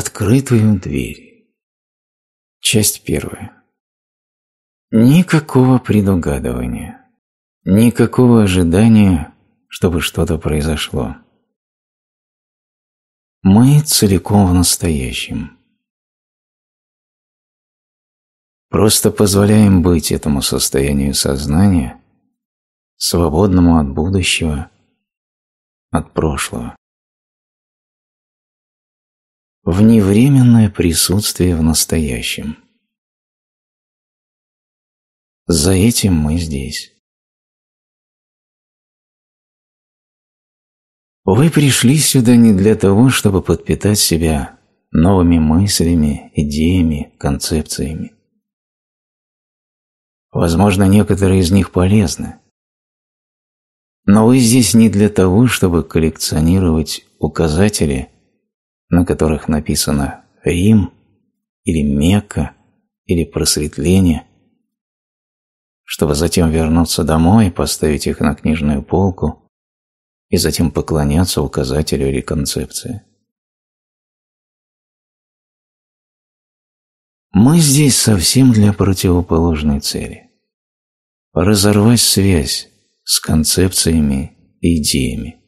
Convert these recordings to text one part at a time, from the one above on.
открытую дверь. Часть первая. Никакого предугадывания, никакого ожидания, чтобы что-то произошло. Мы целиком в настоящем. Просто позволяем быть этому состоянию сознания, свободному от будущего, от прошлого вневременное присутствие в настоящем. За этим мы здесь. Вы пришли сюда не для того, чтобы подпитать себя новыми мыслями, идеями, концепциями. Возможно, некоторые из них полезны. Но вы здесь не для того, чтобы коллекционировать указатели на которых написано «Рим» или «Мекка» или «Просветление», чтобы затем вернуться домой и поставить их на книжную полку и затем поклоняться указателю или концепции. Мы здесь совсем для противоположной цели – разорвать связь с концепциями и идеями.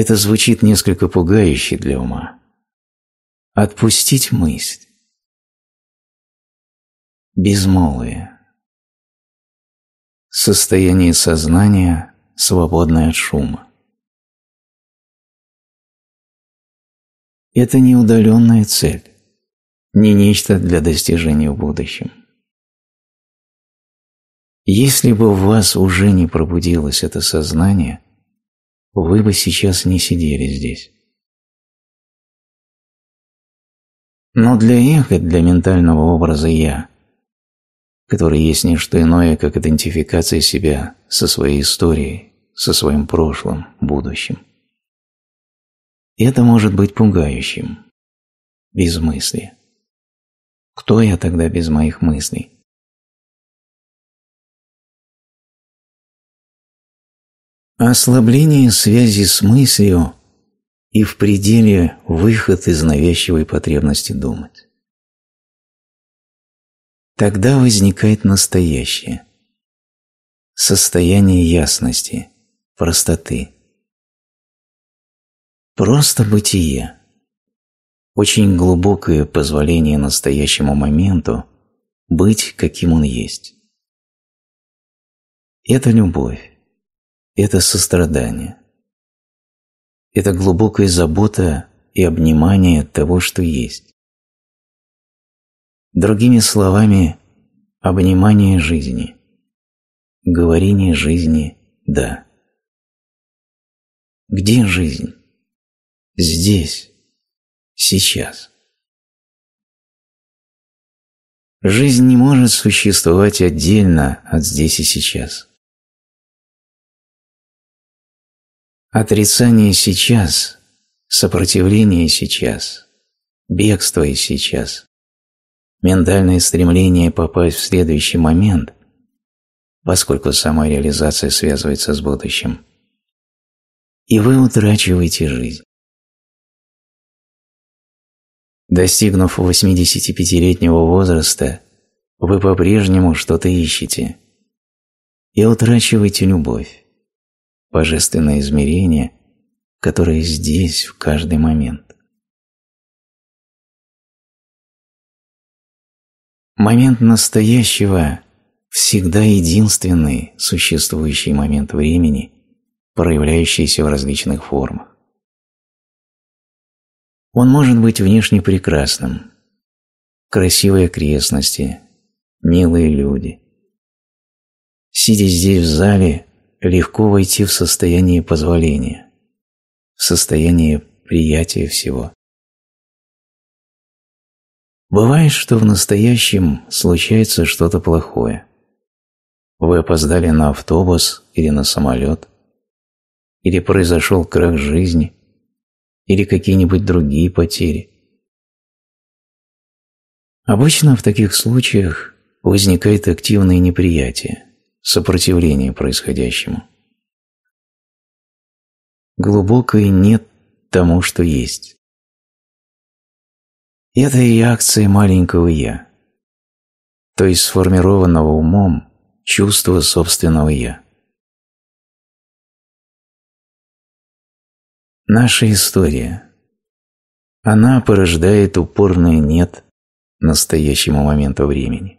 Это звучит несколько пугающе для ума. Отпустить мысль. Безмолвие. Состояние сознания, свободное от шума. Это не удаленная цель, не нечто для достижения в будущем. Если бы в вас уже не пробудилось это сознание – вы бы сейчас не сидели здесь. Но для эго, для ментального образа «я», который есть не что иное, как идентификация себя со своей историей, со своим прошлым, будущим. Это может быть пугающим, без мысли. Кто я тогда без моих мыслей? Ослабление связи с мыслью и в пределе выход из навязчивой потребности думать. Тогда возникает настоящее. Состояние ясности, простоты. Просто бытие. Очень глубокое позволение настоящему моменту быть, каким он есть. Это любовь это сострадание. Это глубокая забота и обнимание того, что есть. Другими словами, обнимание жизни, говорение жизни «да». Где жизнь? Здесь, сейчас. Жизнь не может существовать отдельно от здесь и сейчас. Отрицание сейчас, сопротивление сейчас, бегство и сейчас, ментальное стремление попасть в следующий момент, поскольку сама реализация связывается с будущим, и вы утрачиваете жизнь. Достигнув 85-летнего возраста, вы по-прежнему что-то ищете и утрачиваете любовь божественное измерение, которое здесь в каждый момент. Момент настоящего всегда единственный существующий момент времени, проявляющийся в различных формах. Он может быть внешне прекрасным, красивые окрестности, милые люди. Сидя здесь в зале, легко войти в состояние позволения, в состояние приятия всего. Бывает, что в настоящем случается что-то плохое. Вы опоздали на автобус или на самолет, или произошел крах жизни, или какие-нибудь другие потери. Обычно в таких случаях возникает активное неприятие сопротивление происходящему. Глубокое «нет» тому, что есть. Это реакция маленького «я», то есть сформированного умом чувства собственного «я». Наша история. Она порождает упорное «нет» настоящему моменту времени.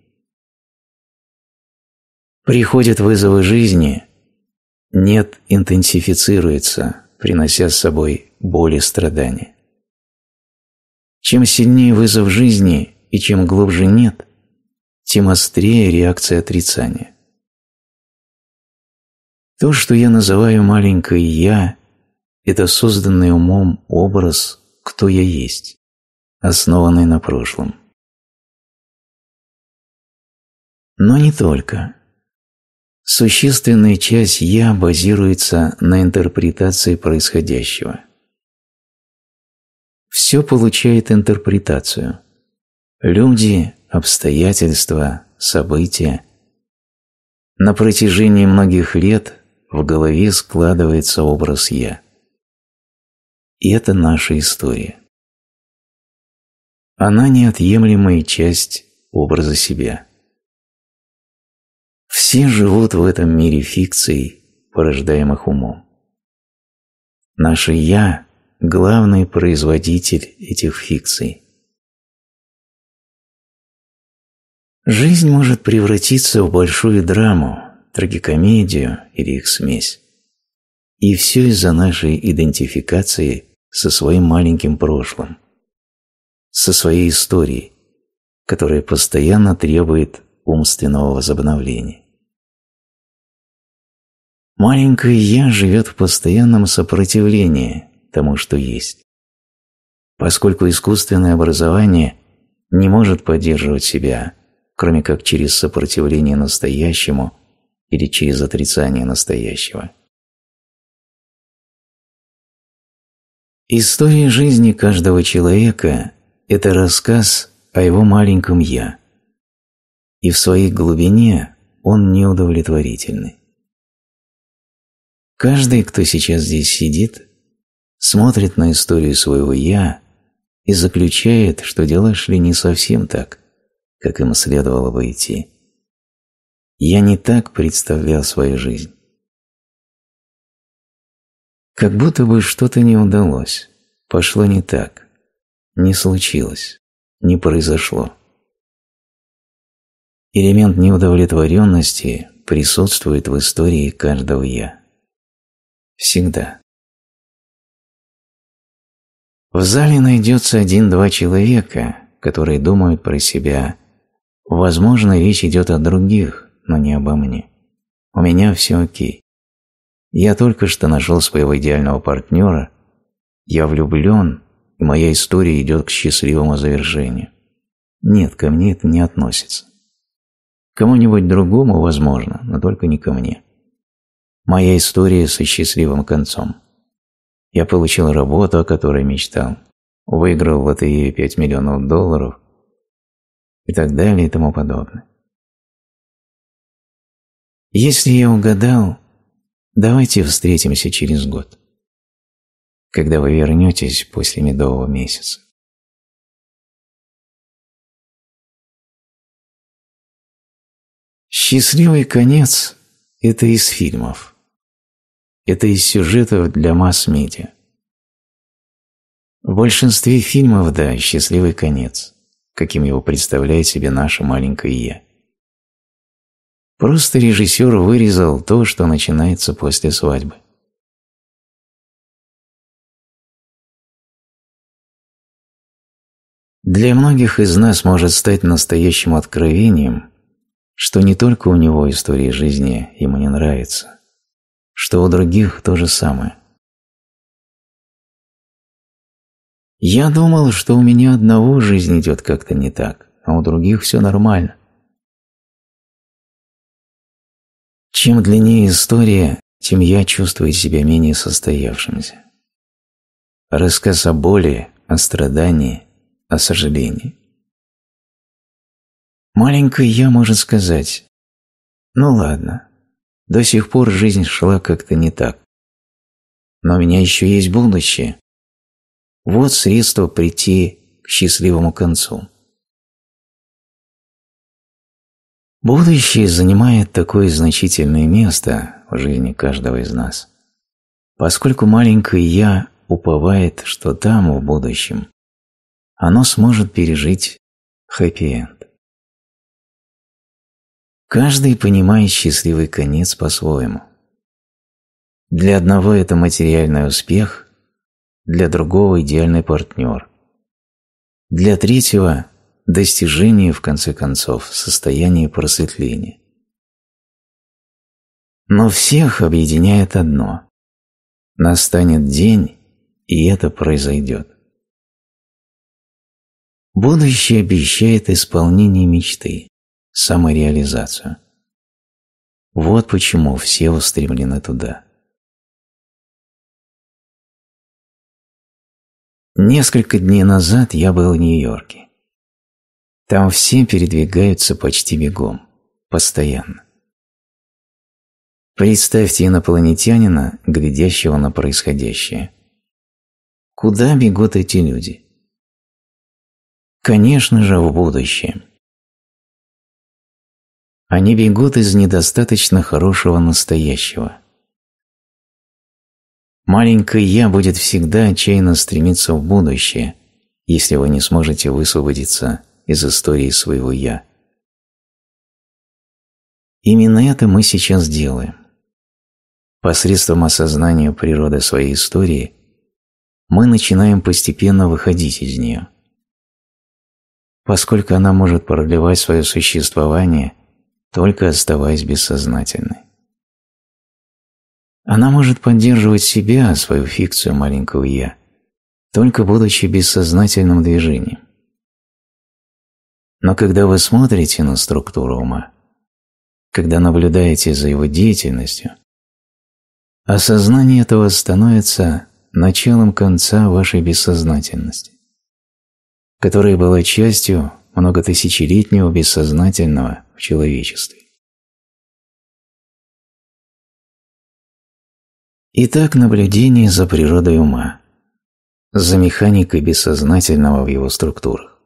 Приходят вызовы жизни, нет интенсифицируется, принося с собой боль и страдания. Чем сильнее вызов жизни и чем глубже нет, тем острее реакция отрицания. То, что я называю маленькое «я», это созданный умом образ «кто я есть», основанный на прошлом. Но не только. Существенная часть «я» базируется на интерпретации происходящего. Все получает интерпретацию. Люди, обстоятельства, события. На протяжении многих лет в голове складывается образ «я». И это наша история. Она неотъемлемая часть образа себя. Все живут в этом мире фикций, порождаемых умом. Наше «я» – главный производитель этих фикций. Жизнь может превратиться в большую драму, трагикомедию или их смесь. И все из-за нашей идентификации со своим маленьким прошлым, со своей историей, которая постоянно требует умственного возобновления. Маленькое «я» живет в постоянном сопротивлении тому, что есть. Поскольку искусственное образование не может поддерживать себя, кроме как через сопротивление настоящему или через отрицание настоящего. История жизни каждого человека – это рассказ о его маленьком «я». И в своей глубине он неудовлетворительный. Каждый, кто сейчас здесь сидит, смотрит на историю своего «я» и заключает, что дела шли не совсем так, как им следовало бы идти. Я не так представлял свою жизнь. Как будто бы что-то не удалось, пошло не так, не случилось, не произошло. Элемент неудовлетворенности присутствует в истории каждого «я». Всегда. В зале найдется один-два человека, которые думают про себя. Возможно, речь идет о других, но не обо мне. У меня все окей. Я только что нашел своего идеального партнера. Я влюблен, и моя история идет к счастливому завершению. Нет, ко мне это не относится. Кому-нибудь другому, возможно, но только не ко мне моя история со счастливым концом. Я получил работу, о которой мечтал, выиграл в лотерею 5 миллионов долларов и так далее и тому подобное. Если я угадал, давайте встретимся через год, когда вы вернетесь после медового месяца. Счастливый конец – это из фильмов. Это из сюжетов для масс-медиа. В большинстве фильмов, да, счастливый конец, каким его представляет себе наше маленькое «я». Просто режиссер вырезал то, что начинается после свадьбы. Для многих из нас может стать настоящим откровением, что не только у него история жизни ему не нравится, что у других то же самое. Я думал, что у меня одного жизнь идет как-то не так, а у других все нормально. Чем длиннее история, тем я чувствую себя менее состоявшимся. Рассказ о боли, о страдании, о сожалении. Маленькая я может сказать «Ну ладно, до сих пор жизнь шла как-то не так. Но у меня еще есть будущее. Вот средство прийти к счастливому концу. Будущее занимает такое значительное место в жизни каждого из нас, поскольку маленькое «я» уповает, что там, в будущем, оно сможет пережить хэппи-энд. Каждый понимает счастливый конец по-своему. Для одного это материальный успех, для другого – идеальный партнер. Для третьего – достижение, в конце концов, состояние просветления. Но всех объединяет одно – настанет день, и это произойдет. Будущее обещает исполнение мечты самореализацию. Вот почему все устремлены туда. Несколько дней назад я был в Нью-Йорке. Там все передвигаются почти бегом, постоянно. Представьте инопланетянина, глядящего на происходящее. Куда бегут эти люди? Конечно же, в будущее. Они бегут из недостаточно хорошего настоящего. Маленькое «я» будет всегда отчаянно стремиться в будущее, если вы не сможете высвободиться из истории своего «я». Именно это мы сейчас делаем. Посредством осознания природы своей истории мы начинаем постепенно выходить из нее. Поскольку она может продлевать свое существование – только оставаясь бессознательной. Она может поддерживать себя, свою фикцию маленького «я», только будучи бессознательным движением. Но когда вы смотрите на структуру ума, когда наблюдаете за его деятельностью, осознание этого становится началом конца вашей бессознательности, которая была частью многотысячелетнего бессознательного в человечестве. Итак, наблюдение за природой ума, за механикой бессознательного в его структурах.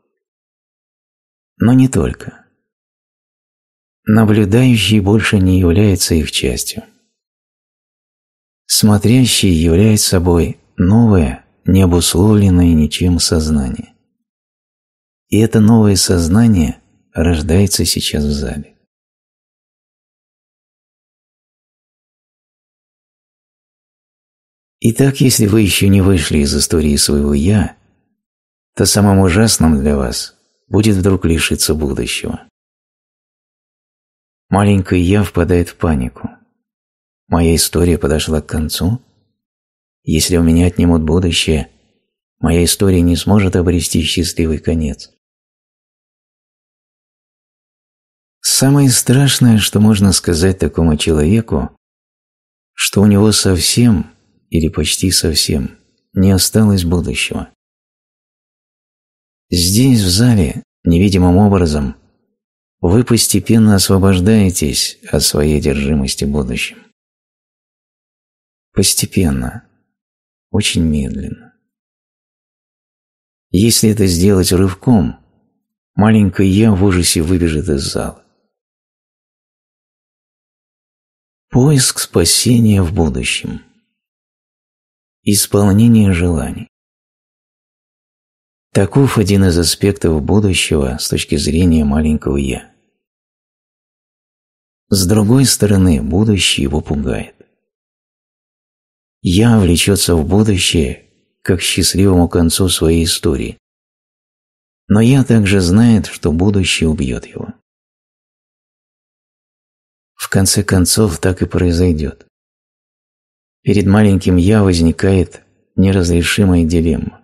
Но не только. Наблюдающий больше не является их частью. Смотрящий является собой новое, не обусловленное ничем сознание. И это новое сознание рождается сейчас в зале. Итак, если вы еще не вышли из истории своего «я», то самым ужасным для вас будет вдруг лишиться будущего. Маленькое «я» впадает в панику. Моя история подошла к концу. Если у меня отнимут будущее, моя история не сможет обрести счастливый конец. Самое страшное, что можно сказать такому человеку, что у него совсем или почти совсем не осталось будущего. Здесь, в зале, невидимым образом, вы постепенно освобождаетесь от своей одержимости будущим. Постепенно, очень медленно. Если это сделать рывком, маленькое «я» в ужасе выбежит из зала. Поиск спасения в будущем. Исполнение желаний. Таков один из аспектов будущего с точки зрения маленького «я». С другой стороны, будущее его пугает. «Я» влечется в будущее, как к счастливому концу своей истории, но «я» также знает, что будущее убьет его конце концов так и произойдет. Перед маленьким «я» возникает неразрешимая дилемма.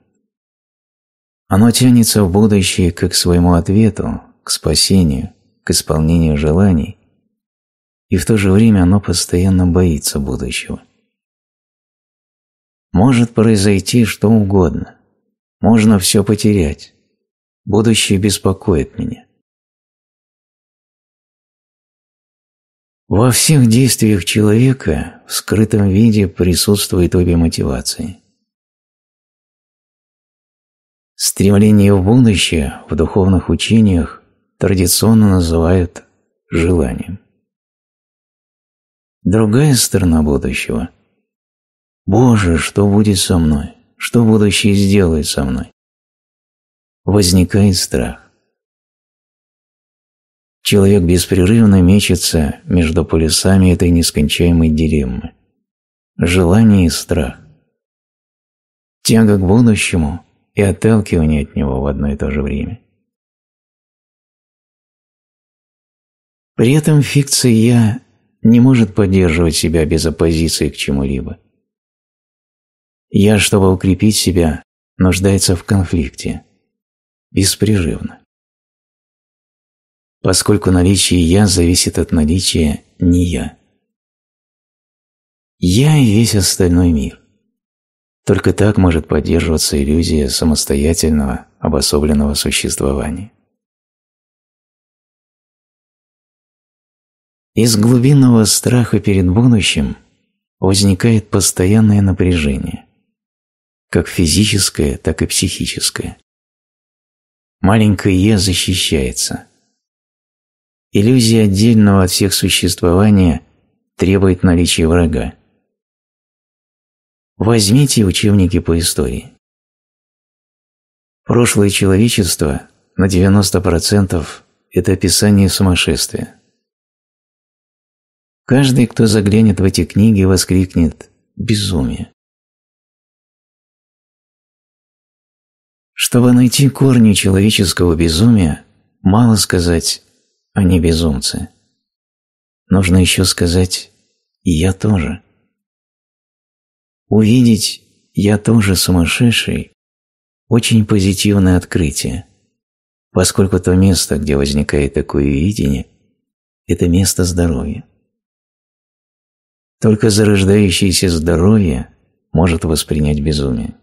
Оно тянется в будущее как к своему ответу, к спасению, к исполнению желаний, и в то же время оно постоянно боится будущего. Может произойти что угодно, можно все потерять, будущее беспокоит меня. Во всех действиях человека в скрытом виде присутствует обе мотивации. Стремление в будущее в духовных учениях традиционно называют желанием. Другая сторона будущего – «Боже, что будет со мной? Что будущее сделает со мной?» Возникает страх. Человек беспрерывно мечется между полюсами этой нескончаемой дилеммы. Желание и страх. Тяга к будущему и отталкивание от него в одно и то же время. При этом фикция «я» не может поддерживать себя без оппозиции к чему-либо. «Я», чтобы укрепить себя, нуждается в конфликте. Беспрерывно поскольку наличие «я» зависит от наличия «не я». «Я» и весь остальной мир. Только так может поддерживаться иллюзия самостоятельного, обособленного существования. Из глубинного страха перед будущим возникает постоянное напряжение, как физическое, так и психическое. Маленькое «я» защищается, Иллюзия отдельного от всех существования требует наличия врага. Возьмите учебники по истории. Прошлое человечества на 90% – это описание сумасшествия. Каждый, кто заглянет в эти книги, воскликнет «безумие». Чтобы найти корни человеческого безумия, мало сказать они безумцы. Нужно еще сказать я тоже». Увидеть «я тоже сумасшедший» – очень позитивное открытие, поскольку то место, где возникает такое видение, это место здоровья. Только зарождающееся здоровье может воспринять безумие.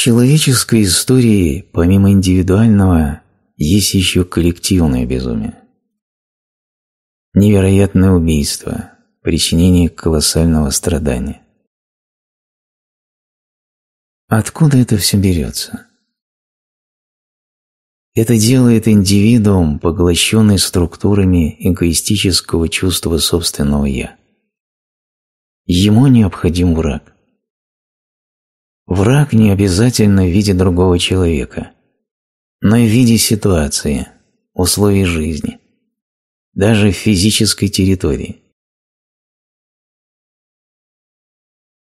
человеческой истории, помимо индивидуального, есть еще коллективное безумие. Невероятное убийство, причинение колоссального страдания. Откуда это все берется? Это делает индивидуум, поглощенный структурами эгоистического чувства собственного «я». Ему необходим враг – Враг не обязательно в виде другого человека, но и в виде ситуации, условий жизни, даже в физической территории.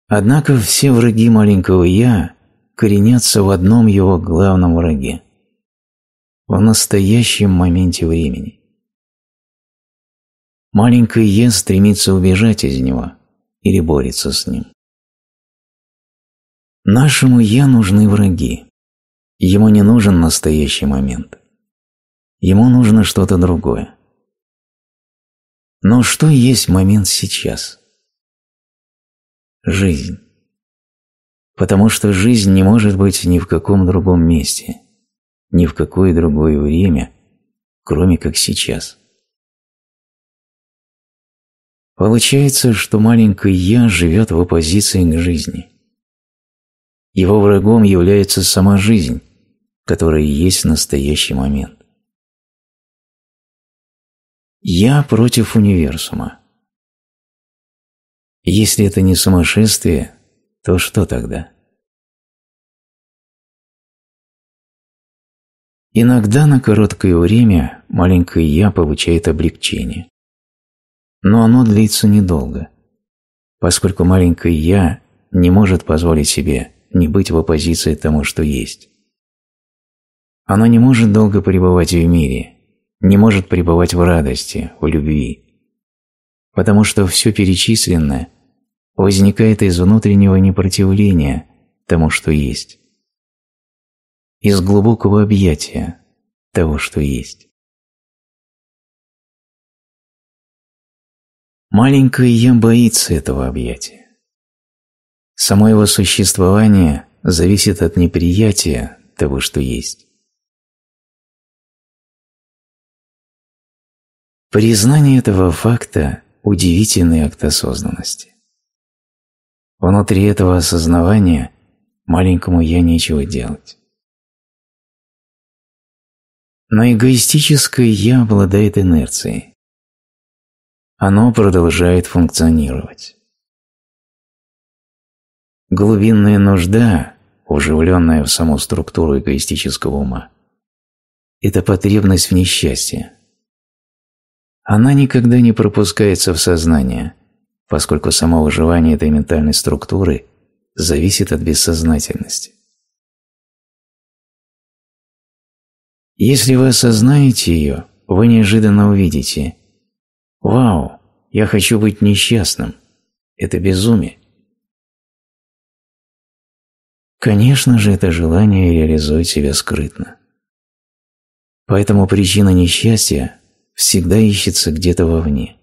Однако все враги маленького «я» коренятся в одном его главном враге – в настоящем моменте времени. Маленькое я стремится убежать из него или борется с ним. Нашему «я» нужны враги. Ему не нужен настоящий момент. Ему нужно что-то другое. Но что есть момент сейчас? Жизнь. Потому что жизнь не может быть ни в каком другом месте, ни в какое другое время, кроме как сейчас. Получается, что маленькое «я» живет в оппозиции к жизни. Его врагом является сама жизнь, которая есть настоящий момент. Я против универсума. Если это не сумасшествие, то что тогда? Иногда на короткое время маленькое «я» получает облегчение. Но оно длится недолго, поскольку маленькое «я» не может позволить себе не быть в оппозиции тому, что есть. Оно не может долго пребывать в мире, не может пребывать в радости, в любви, потому что все перечисленное возникает из внутреннего непротивления тому, что есть, из глубокого объятия того, что есть. Маленькое «я» боится этого объятия. Само его существование зависит от неприятия того, что есть. Признание этого факта – удивительный акт осознанности. Внутри этого осознавания маленькому «я» нечего делать. Но эгоистическое «я» обладает инерцией. Оно продолжает функционировать глубинная нужда, уживленная в саму структуру эгоистического ума, это потребность в несчастье. Она никогда не пропускается в сознание, поскольку само выживание этой ментальной структуры зависит от бессознательности. Если вы осознаете ее, вы неожиданно увидите «Вау, я хочу быть несчастным, это безумие». Конечно же, это желание реализует себя скрытно. Поэтому причина несчастья всегда ищется где-то вовне.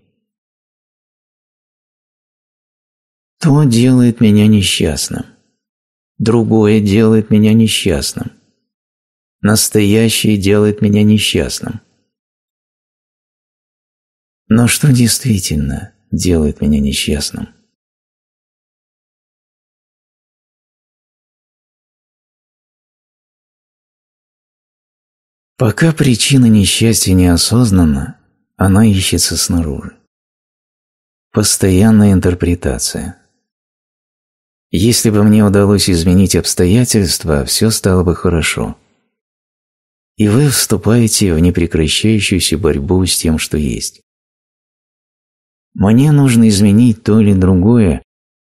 То делает меня несчастным. Другое делает меня несчастным. Настоящее делает меня несчастным. Но что действительно делает меня несчастным? Пока причина несчастья не осознана, она ищется снаружи. Постоянная интерпретация. Если бы мне удалось изменить обстоятельства, все стало бы хорошо. И вы вступаете в непрекращающуюся борьбу с тем, что есть. Мне нужно изменить то или другое,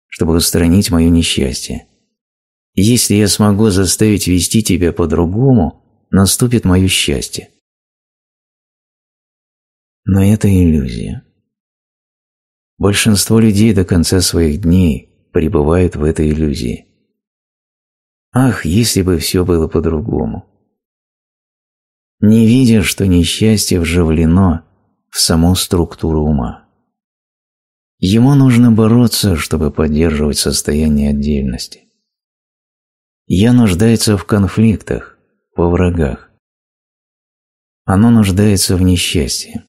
чтобы устранить мое несчастье. если я смогу заставить вести тебя по-другому, наступит мое счастье. Но это иллюзия. Большинство людей до конца своих дней пребывают в этой иллюзии. Ах, если бы все было по-другому. Не видя, что несчастье вживлено в саму структуру ума. Ему нужно бороться, чтобы поддерживать состояние отдельности. Я нуждается в конфликтах, во врагах. Оно нуждается в несчастье.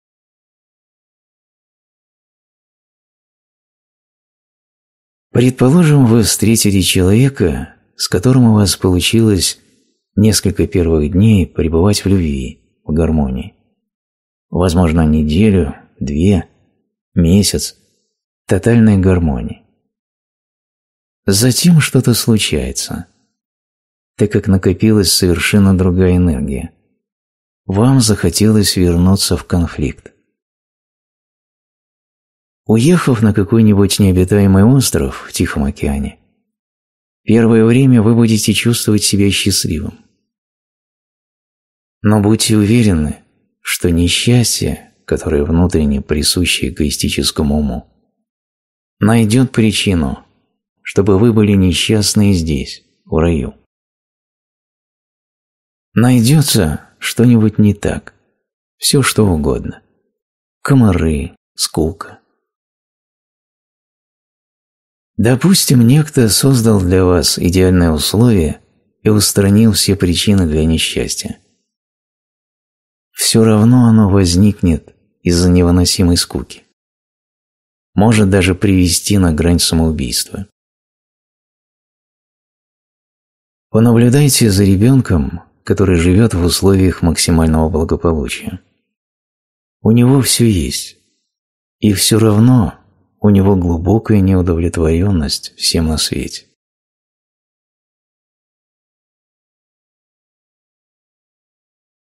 Предположим, вы встретили человека, с которым у вас получилось несколько первых дней пребывать в любви, в гармонии. Возможно, неделю, две, месяц тотальной гармонии. Затем что-то случается так как накопилась совершенно другая энергия. Вам захотелось вернуться в конфликт. Уехав на какой-нибудь необитаемый остров в Тихом океане, первое время вы будете чувствовать себя счастливым. Но будьте уверены, что несчастье, которое внутренне присуще эгоистическому уму, найдет причину, чтобы вы были несчастны здесь, в раю. Найдется что-нибудь не так. Все что угодно. Комары, скука. Допустим, некто создал для вас идеальные условия и устранил все причины для несчастья. Все равно оно возникнет из-за невыносимой скуки. Может даже привести на грань самоубийства. Понаблюдайте за ребенком, который живет в условиях максимального благополучия. У него все есть, и все равно у него глубокая неудовлетворенность всем на свете.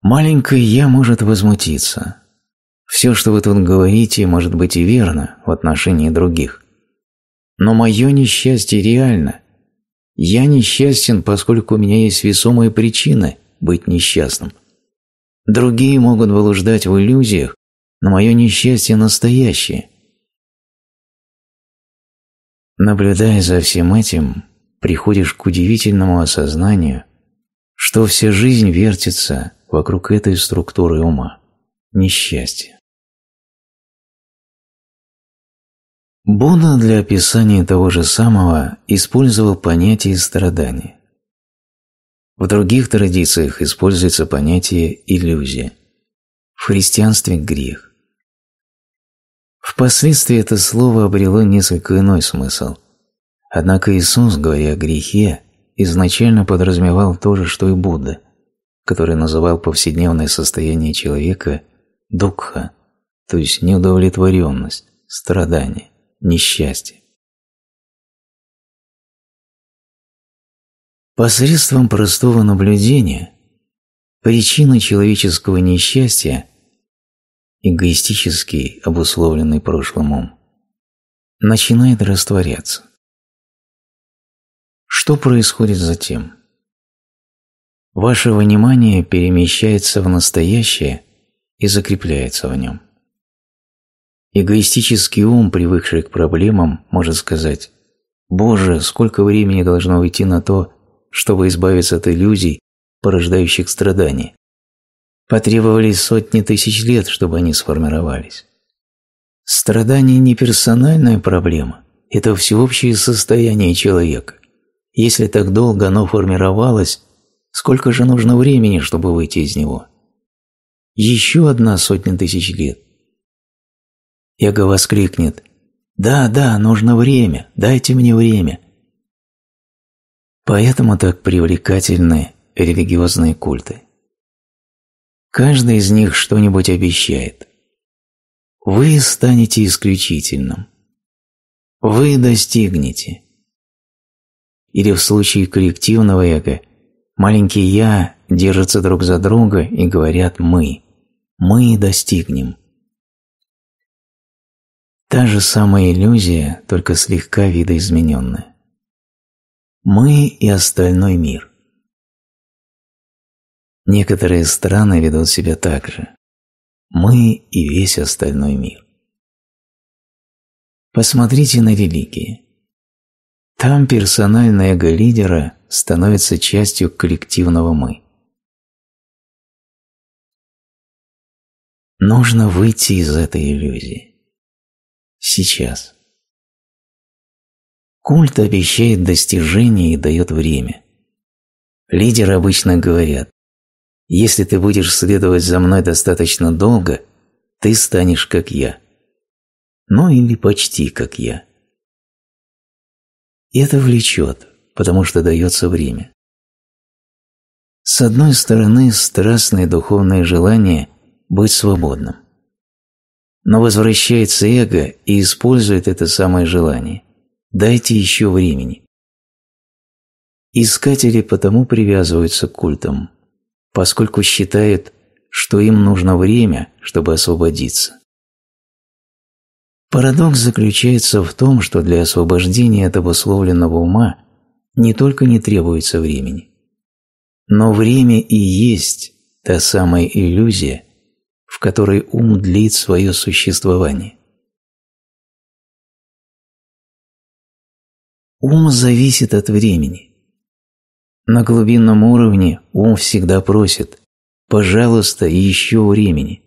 Маленькое «я» может возмутиться. Все, что вы тут говорите, может быть и верно в отношении других. Но мое несчастье реально, я несчастен, поскольку у меня есть весомая причина быть несчастным. Другие могут блуждать в иллюзиях, но мое несчастье настоящее. Наблюдая за всем этим, приходишь к удивительному осознанию, что вся жизнь вертится вокруг этой структуры ума – несчастья. Будда для описания того же самого использовал понятие страдания. В других традициях используется понятие иллюзия. В христианстве – грех. Впоследствии это слово обрело несколько иной смысл. Однако Иисус, говоря о грехе, изначально подразумевал то же, что и Будда, который называл повседневное состояние человека дукха, то есть неудовлетворенность, страдание несчастье. Посредством простого наблюдения причина человеческого несчастья – эгоистический, обусловленный прошлым ум – начинает растворяться. Что происходит затем? Ваше внимание перемещается в настоящее и закрепляется в нем. Эгоистический ум, привыкший к проблемам, может сказать «Боже, сколько времени должно уйти на то, чтобы избавиться от иллюзий, порождающих страдания. Потребовались сотни тысяч лет, чтобы они сформировались. Страдание – не персональная проблема, это всеобщее состояние человека. Если так долго оно формировалось, сколько же нужно времени, чтобы выйти из него? Еще одна сотня тысяч лет. Эго воскликнет «Да, да, нужно время, дайте мне время». Поэтому так привлекательны религиозные культы. Каждый из них что-нибудь обещает. Вы станете исключительным. Вы достигнете. Или в случае коллективного эго маленькие «я» держатся друг за друга и говорят «мы». «Мы достигнем» та же самая иллюзия, только слегка видоизмененная. Мы и остальной мир. Некоторые страны ведут себя так же. Мы и весь остальной мир. Посмотрите на религии. Там персональное эго лидера становится частью коллективного «мы». Нужно выйти из этой иллюзии сейчас. Культ обещает достижение и дает время. Лидеры обычно говорят, если ты будешь следовать за мной достаточно долго, ты станешь как я. Ну или почти как я. Это влечет, потому что дается время. С одной стороны, страстное духовное желание быть свободным но возвращается эго и использует это самое желание. Дайте еще времени. Искатели потому привязываются к культам, поскольку считают, что им нужно время, чтобы освободиться. Парадокс заключается в том, что для освобождения от обусловленного ума не только не требуется времени, но время и есть та самая иллюзия, в которой ум длит свое существование. Ум зависит от времени. На глубинном уровне ум всегда просит «пожалуйста, еще времени».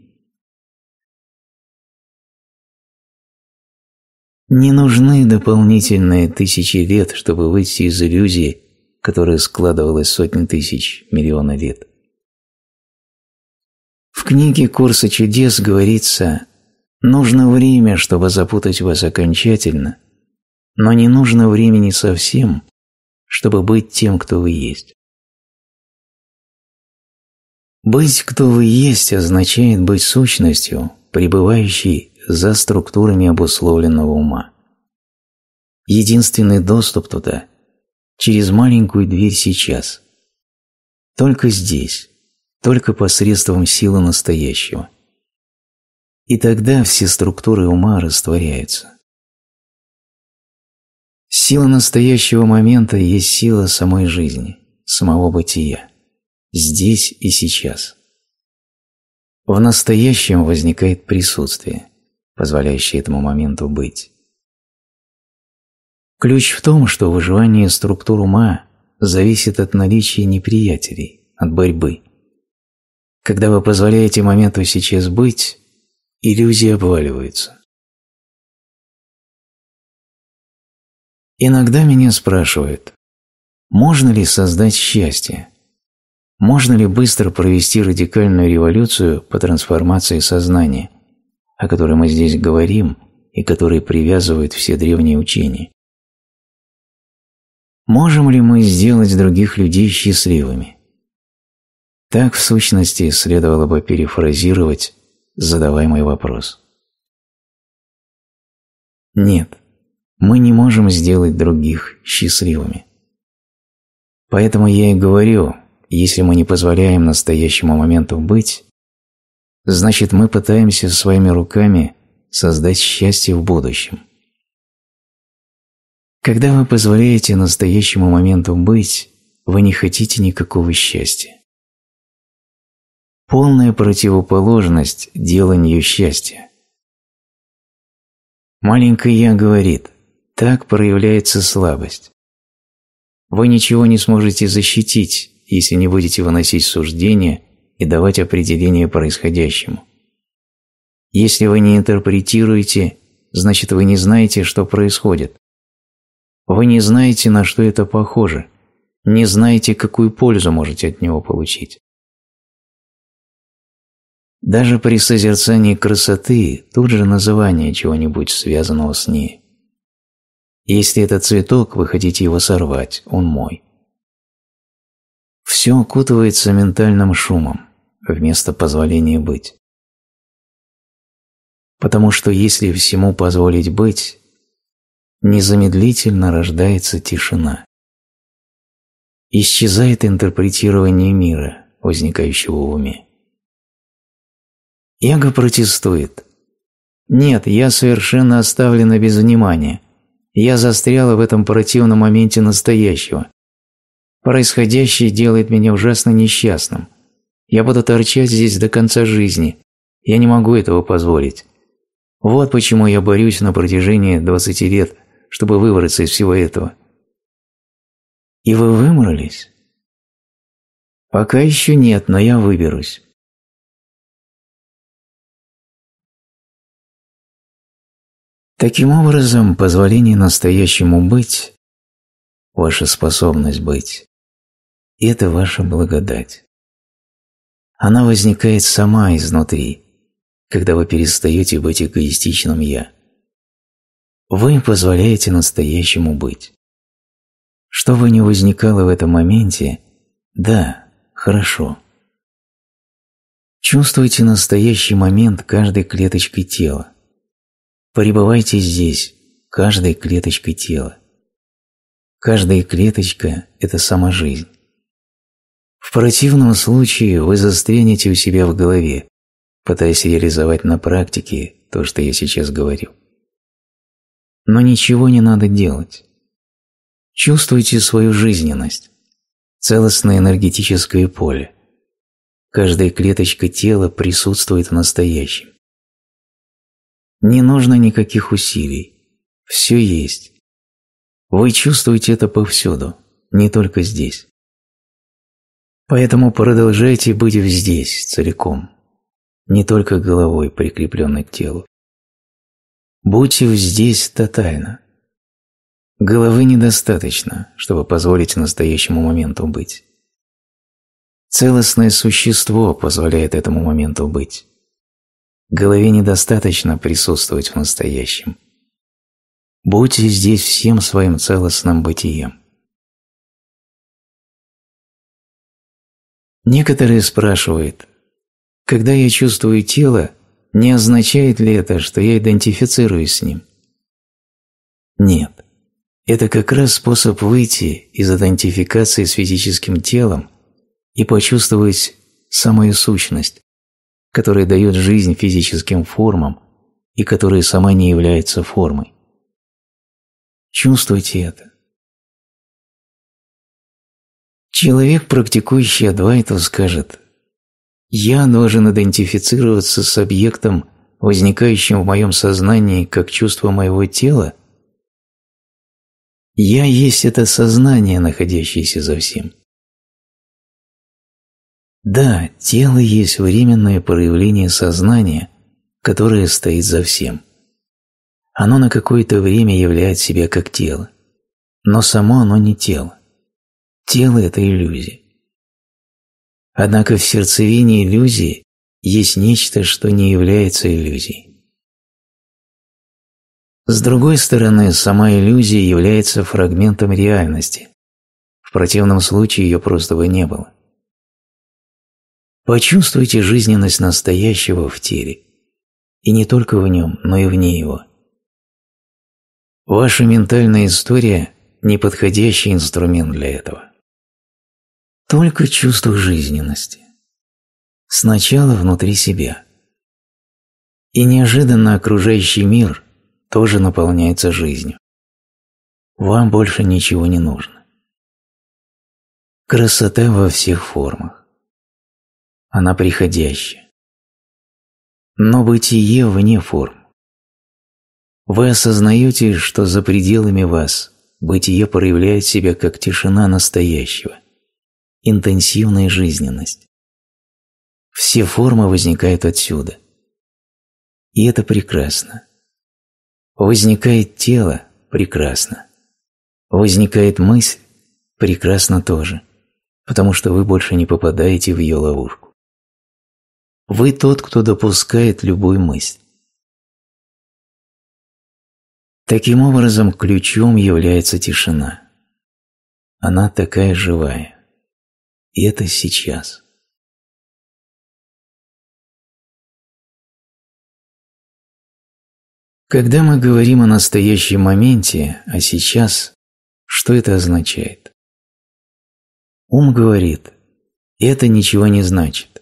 Не нужны дополнительные тысячи лет, чтобы выйти из иллюзии, которая складывалась сотни тысяч, миллионы лет. В книге «Курса чудес» говорится «Нужно время, чтобы запутать вас окончательно, но не нужно времени совсем, чтобы быть тем, кто вы есть». Быть, кто вы есть, означает быть сущностью, пребывающей за структурами обусловленного ума. Единственный доступ туда – через маленькую дверь сейчас. Только здесь, только посредством силы настоящего. И тогда все структуры ума растворяются. Сила настоящего момента есть сила самой жизни, самого бытия, здесь и сейчас. В настоящем возникает присутствие, позволяющее этому моменту быть. Ключ в том, что выживание структур ума зависит от наличия неприятелей, от борьбы – когда вы позволяете моменту сейчас быть, иллюзии обваливаются. Иногда меня спрашивают, можно ли создать счастье? Можно ли быстро провести радикальную революцию по трансформации сознания, о которой мы здесь говорим и которой привязывают все древние учения? Можем ли мы сделать других людей счастливыми? Так, в сущности, следовало бы перефразировать задаваемый вопрос. Нет, мы не можем сделать других счастливыми. Поэтому я и говорю, если мы не позволяем настоящему моменту быть, значит мы пытаемся своими руками создать счастье в будущем. Когда вы позволяете настоящему моменту быть, вы не хотите никакого счастья полная противоположность деланию счастья. Маленькое «я» говорит, так проявляется слабость. Вы ничего не сможете защитить, если не будете выносить суждения и давать определение происходящему. Если вы не интерпретируете, значит вы не знаете, что происходит. Вы не знаете, на что это похоже, не знаете, какую пользу можете от него получить. Даже при созерцании красоты тут же называние чего-нибудь, связанного с ней. Если это цветок, вы хотите его сорвать, он мой. Все окутывается ментальным шумом, вместо позволения быть. Потому что если всему позволить быть, незамедлительно рождается тишина. Исчезает интерпретирование мира, возникающего в уме. Эго протестует. «Нет, я совершенно оставлена без внимания. Я застряла в этом противном моменте настоящего. Происходящее делает меня ужасно несчастным. Я буду торчать здесь до конца жизни. Я не могу этого позволить. Вот почему я борюсь на протяжении 20 лет, чтобы выбраться из всего этого». «И вы вымрались?» «Пока еще нет, но я выберусь». Таким образом, позволение настоящему быть, ваша способность быть, это ваша благодать. Она возникает сама изнутри, когда вы перестаете быть эгоистичным «я». Вы позволяете настоящему быть. Что бы ни возникало в этом моменте, да, хорошо. Чувствуйте настоящий момент каждой клеточкой тела. Пребывайте здесь, каждой клеточкой тела. Каждая клеточка – это сама жизнь. В противном случае вы застрянете у себя в голове, пытаясь реализовать на практике то, что я сейчас говорю. Но ничего не надо делать. Чувствуйте свою жизненность, целостное энергетическое поле. Каждая клеточка тела присутствует в настоящем. Не нужно никаких усилий. Все есть. Вы чувствуете это повсюду, не только здесь. Поэтому продолжайте быть здесь целиком, не только головой, прикрепленной к телу. Будьте здесь тотально. Головы недостаточно, чтобы позволить настоящему моменту быть. Целостное существо позволяет этому моменту быть. Голове недостаточно присутствовать в настоящем. Будьте здесь всем своим целостным бытием. Некоторые спрашивают, когда я чувствую тело, не означает ли это, что я идентифицируюсь с ним? Нет. Это как раз способ выйти из идентификации с физическим телом и почувствовать самую сущность, которая дает жизнь физическим формам и которая сама не является формой. Чувствуйте это. Человек, практикующий Адвайту, скажет «Я должен идентифицироваться с объектом, возникающим в моем сознании как чувство моего тела, я есть это сознание, находящееся за всем. Да, тело есть временное проявление сознания, которое стоит за всем. Оно на какое-то время являет себя как тело. Но само оно не тело. Тело – это иллюзия. Однако в сердцевине иллюзии есть нечто, что не является иллюзией. С другой стороны, сама иллюзия является фрагментом реальности. В противном случае ее просто бы не было. Почувствуйте жизненность настоящего в теле. И не только в нем, но и вне его. Ваша ментальная история – неподходящий инструмент для этого. Только чувство жизненности. Сначала внутри себя. И неожиданно окружающий мир тоже наполняется жизнью. Вам больше ничего не нужно. Красота во всех формах она приходящая. Но бытие вне форм. Вы осознаете, что за пределами вас бытие проявляет себя как тишина настоящего, интенсивная жизненность. Все формы возникают отсюда. И это прекрасно. Возникает тело – прекрасно. Возникает мысль – прекрасно тоже, потому что вы больше не попадаете в ее ловушку. Вы тот, кто допускает любую мысль. Таким образом, ключом является тишина. Она такая живая. И это сейчас. Когда мы говорим о настоящем моменте, а сейчас, что это означает? Ум говорит, это ничего не значит.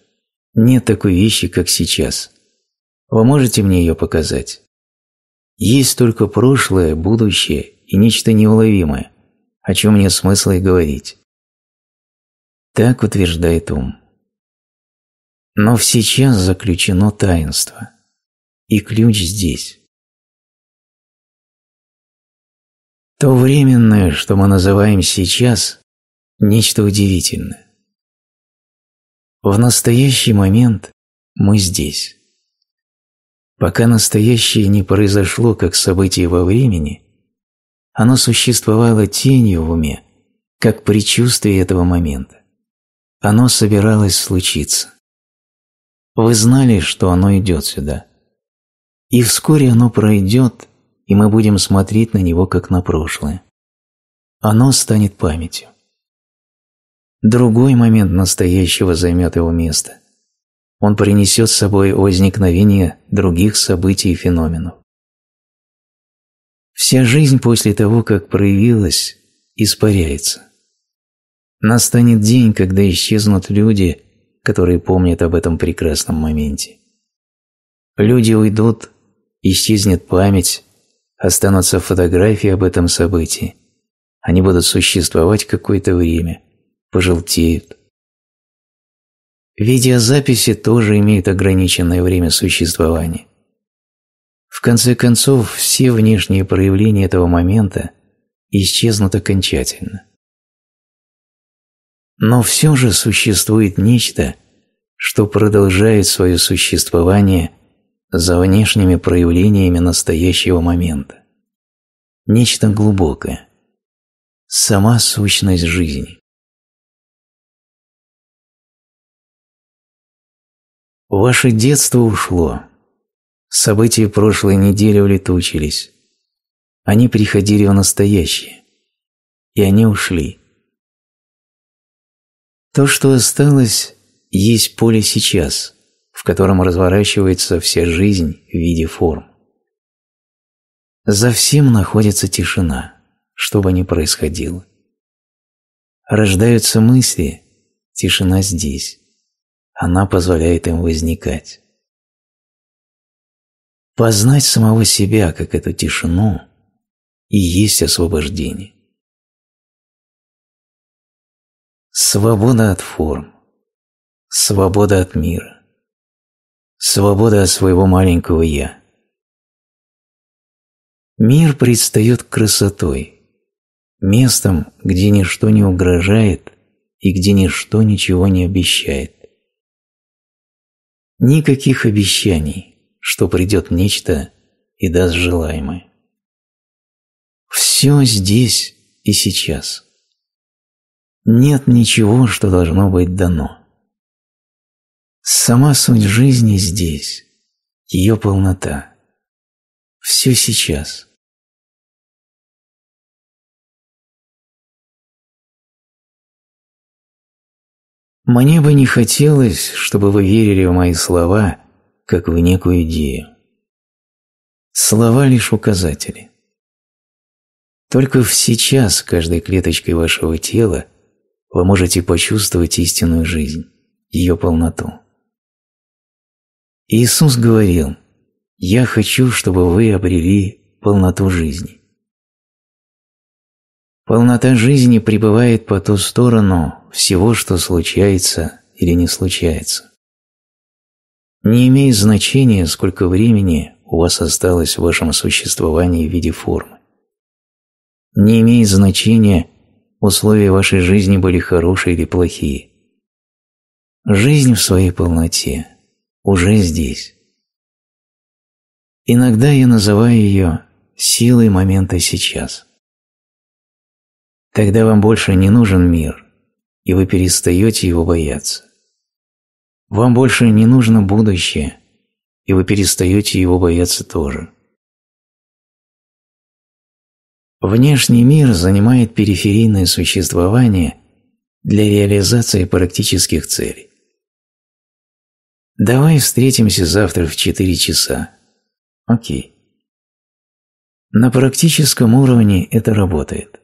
Нет такой вещи, как сейчас. Вы можете мне ее показать? Есть только прошлое, будущее и нечто неуловимое, о чем мне смысла и говорить. Так утверждает ум. Но в сейчас заключено таинство, и ключ здесь. То временное, что мы называем сейчас, нечто удивительное. В настоящий момент мы здесь. Пока настоящее не произошло как событие во времени, оно существовало тенью в уме, как предчувствие этого момента. Оно собиралось случиться. Вы знали, что оно идет сюда. И вскоре оно пройдет, и мы будем смотреть на него как на прошлое. Оно станет памятью. Другой момент настоящего займет его место. Он принесет с собой возникновение других событий и феноменов. Вся жизнь после того, как проявилась, испаряется. Настанет день, когда исчезнут люди, которые помнят об этом прекрасном моменте. Люди уйдут, исчезнет память, останутся фотографии об этом событии. Они будут существовать какое-то время – пожелтеют. Видеозаписи тоже имеют ограниченное время существования. В конце концов, все внешние проявления этого момента исчезнут окончательно. Но все же существует нечто, что продолжает свое существование за внешними проявлениями настоящего момента. Нечто глубокое. Сама сущность жизни. Ваше детство ушло. События прошлой недели улетучились. Они приходили в настоящее. И они ушли. То, что осталось, есть поле сейчас, в котором разворачивается вся жизнь в виде форм. За всем находится тишина, что бы ни происходило. Рождаются мысли, тишина здесь она позволяет им возникать. Познать самого себя, как эту тишину, и есть освобождение. Свобода от форм, свобода от мира, свобода от своего маленького «я». Мир предстает красотой, местом, где ничто не угрожает и где ничто ничего не обещает. Никаких обещаний, что придет нечто и даст желаемое. Все здесь и сейчас. Нет ничего, что должно быть дано. Сама суть жизни здесь, ее полнота. Все сейчас. Мне бы не хотелось, чтобы вы верили в мои слова, как в некую идею. Слова лишь указатели. Только в сейчас каждой клеточкой вашего тела вы можете почувствовать истинную жизнь, ее полноту. Иисус говорил, «Я хочу, чтобы вы обрели полноту жизни». Полнота жизни пребывает по ту сторону всего, что случается или не случается. Не имеет значения, сколько времени у вас осталось в вашем существовании в виде формы. Не имеет значения, условия вашей жизни были хорошие или плохие. Жизнь в своей полноте уже здесь. Иногда я называю ее силой момента сейчас. Тогда вам больше не нужен мир, и вы перестаете его бояться. Вам больше не нужно будущее, и вы перестаете его бояться тоже. Внешний мир занимает периферийное существование для реализации практических целей. Давай встретимся завтра в 4 часа. Окей. На практическом уровне это работает.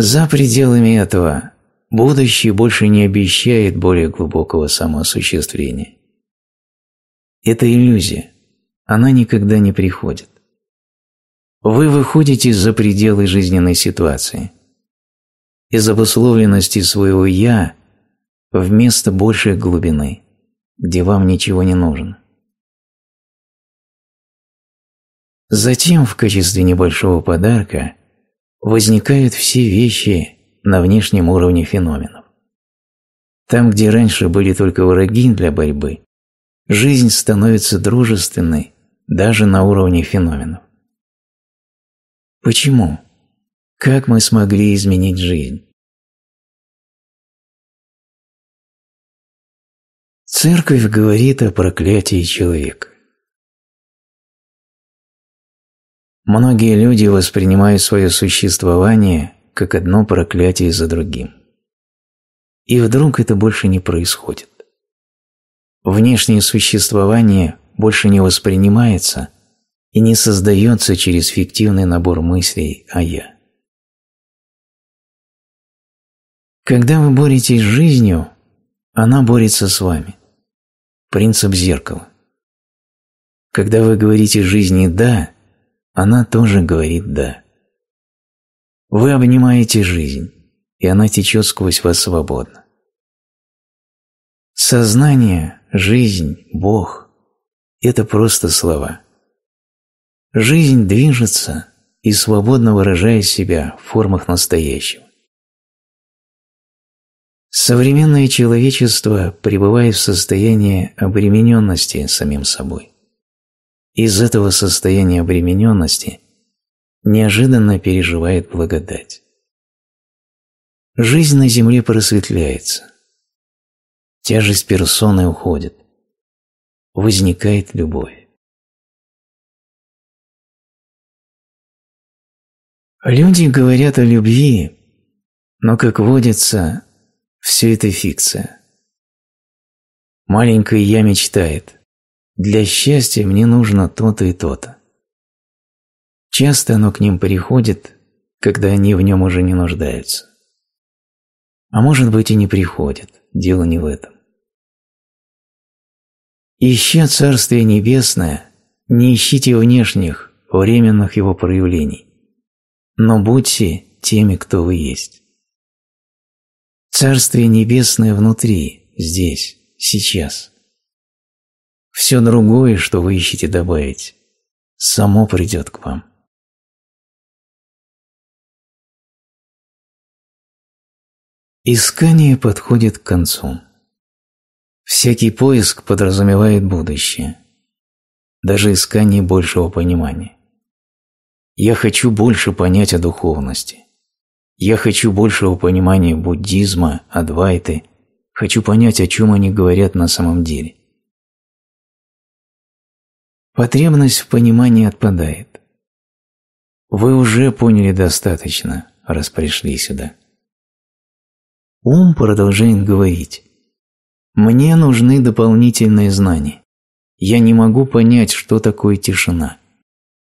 За пределами этого будущее больше не обещает более глубокого самоосуществления. Это иллюзия. Она никогда не приходит. Вы выходите за пределы жизненной ситуации. Из обусловленности своего «я» в место большей глубины, где вам ничего не нужно. Затем в качестве небольшого подарка возникают все вещи на внешнем уровне феноменов. Там, где раньше были только враги для борьбы, жизнь становится дружественной даже на уровне феноменов. Почему? Как мы смогли изменить жизнь? Церковь говорит о проклятии человека. Многие люди воспринимают свое существование как одно проклятие за другим. И вдруг это больше не происходит. Внешнее существование больше не воспринимается и не создается через фиктивный набор мыслей о «А «я». Когда вы боретесь с жизнью, она борется с вами. Принцип зеркала. Когда вы говорите жизни «да», она тоже говорит «да». Вы обнимаете жизнь, и она течет сквозь вас свободно. Сознание, жизнь, Бог – это просто слова. Жизнь движется и свободно выражает себя в формах настоящего. Современное человечество пребывает в состоянии обремененности самим собой из этого состояния обремененности неожиданно переживает благодать. Жизнь на земле просветляется. Тяжесть персоны уходит. Возникает любовь. Люди говорят о любви, но, как водится, все это фикция. Маленькая я мечтает, для счастья мне нужно то-то и то-то. Часто оно к ним приходит, когда они в нем уже не нуждаются. А может быть и не приходит, дело не в этом. Ища Царствие Небесное, не ищите внешних, временных его проявлений, но будьте теми, кто вы есть. Царствие Небесное внутри, здесь, сейчас – все другое, что вы ищете добавить, само придет к вам. Искание подходит к концу. Всякий поиск подразумевает будущее, даже искание большего понимания. Я хочу больше понять о духовности. Я хочу большего понимания буддизма, адвайты. Хочу понять, о чем они говорят на самом деле потребность в понимании отпадает. Вы уже поняли достаточно, раз пришли сюда. Ум продолжает говорить. Мне нужны дополнительные знания. Я не могу понять, что такое тишина.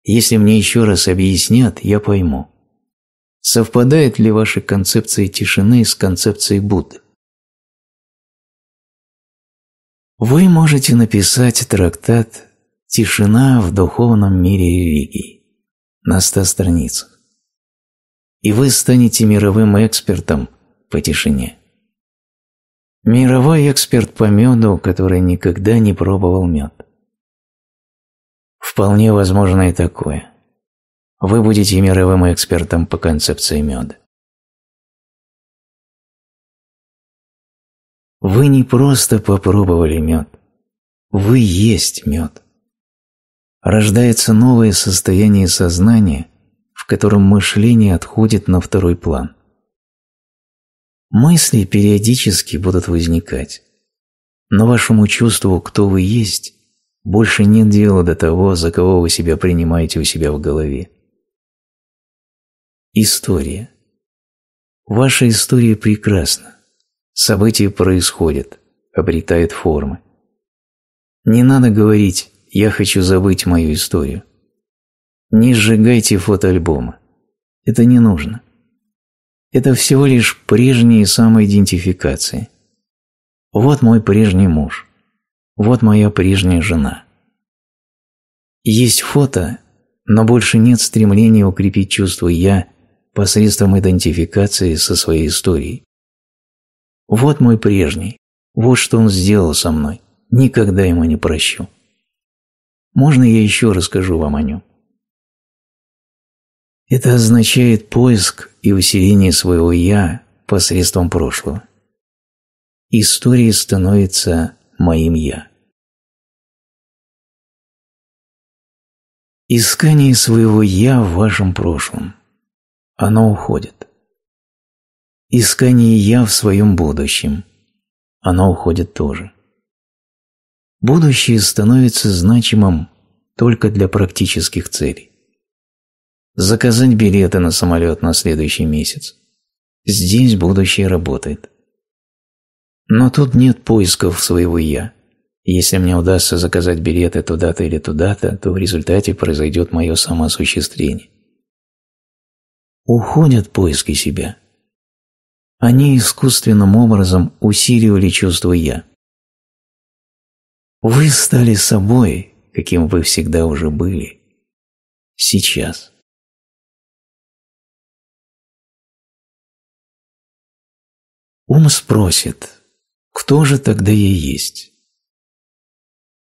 Если мне еще раз объяснят, я пойму. Совпадает ли ваша концепция тишины с концепцией Будды? Вы можете написать трактат Тишина в духовном мире религий. На ста страницах. И вы станете мировым экспертом по тишине. Мировой эксперт по меду, который никогда не пробовал мед. Вполне возможно и такое. Вы будете мировым экспертом по концепции меда. Вы не просто попробовали мед. Вы есть мед рождается новое состояние сознания, в котором мышление отходит на второй план. Мысли периодически будут возникать, но вашему чувству, кто вы есть, больше нет дела до того, за кого вы себя принимаете у себя в голове. История. Ваша история прекрасна. События происходят, обретают формы. Не надо говорить я хочу забыть мою историю. Не сжигайте фотоальбомы. Это не нужно. Это всего лишь прежняя самоидентификация. Вот мой прежний муж. Вот моя прежняя жена. Есть фото, но больше нет стремления укрепить чувство «я» посредством идентификации со своей историей. Вот мой прежний, вот что он сделал со мной, никогда ему не прощу. Можно я еще расскажу вам о нем? Это означает поиск и усиление своего «я» посредством прошлого. История становится моим «я». Искание своего «я» в вашем прошлом. Оно уходит. Искание «я» в своем будущем. Оно уходит тоже. Будущее становится значимым только для практических целей. Заказать билеты на самолет на следующий месяц. Здесь будущее работает. Но тут нет поисков своего «я». Если мне удастся заказать билеты туда-то или туда-то, то в результате произойдет мое самоосуществление. Уходят поиски себя. Они искусственным образом усиливали чувство «я». Вы стали собой, каким вы всегда уже были. Сейчас. Ум спросит, кто же тогда я есть?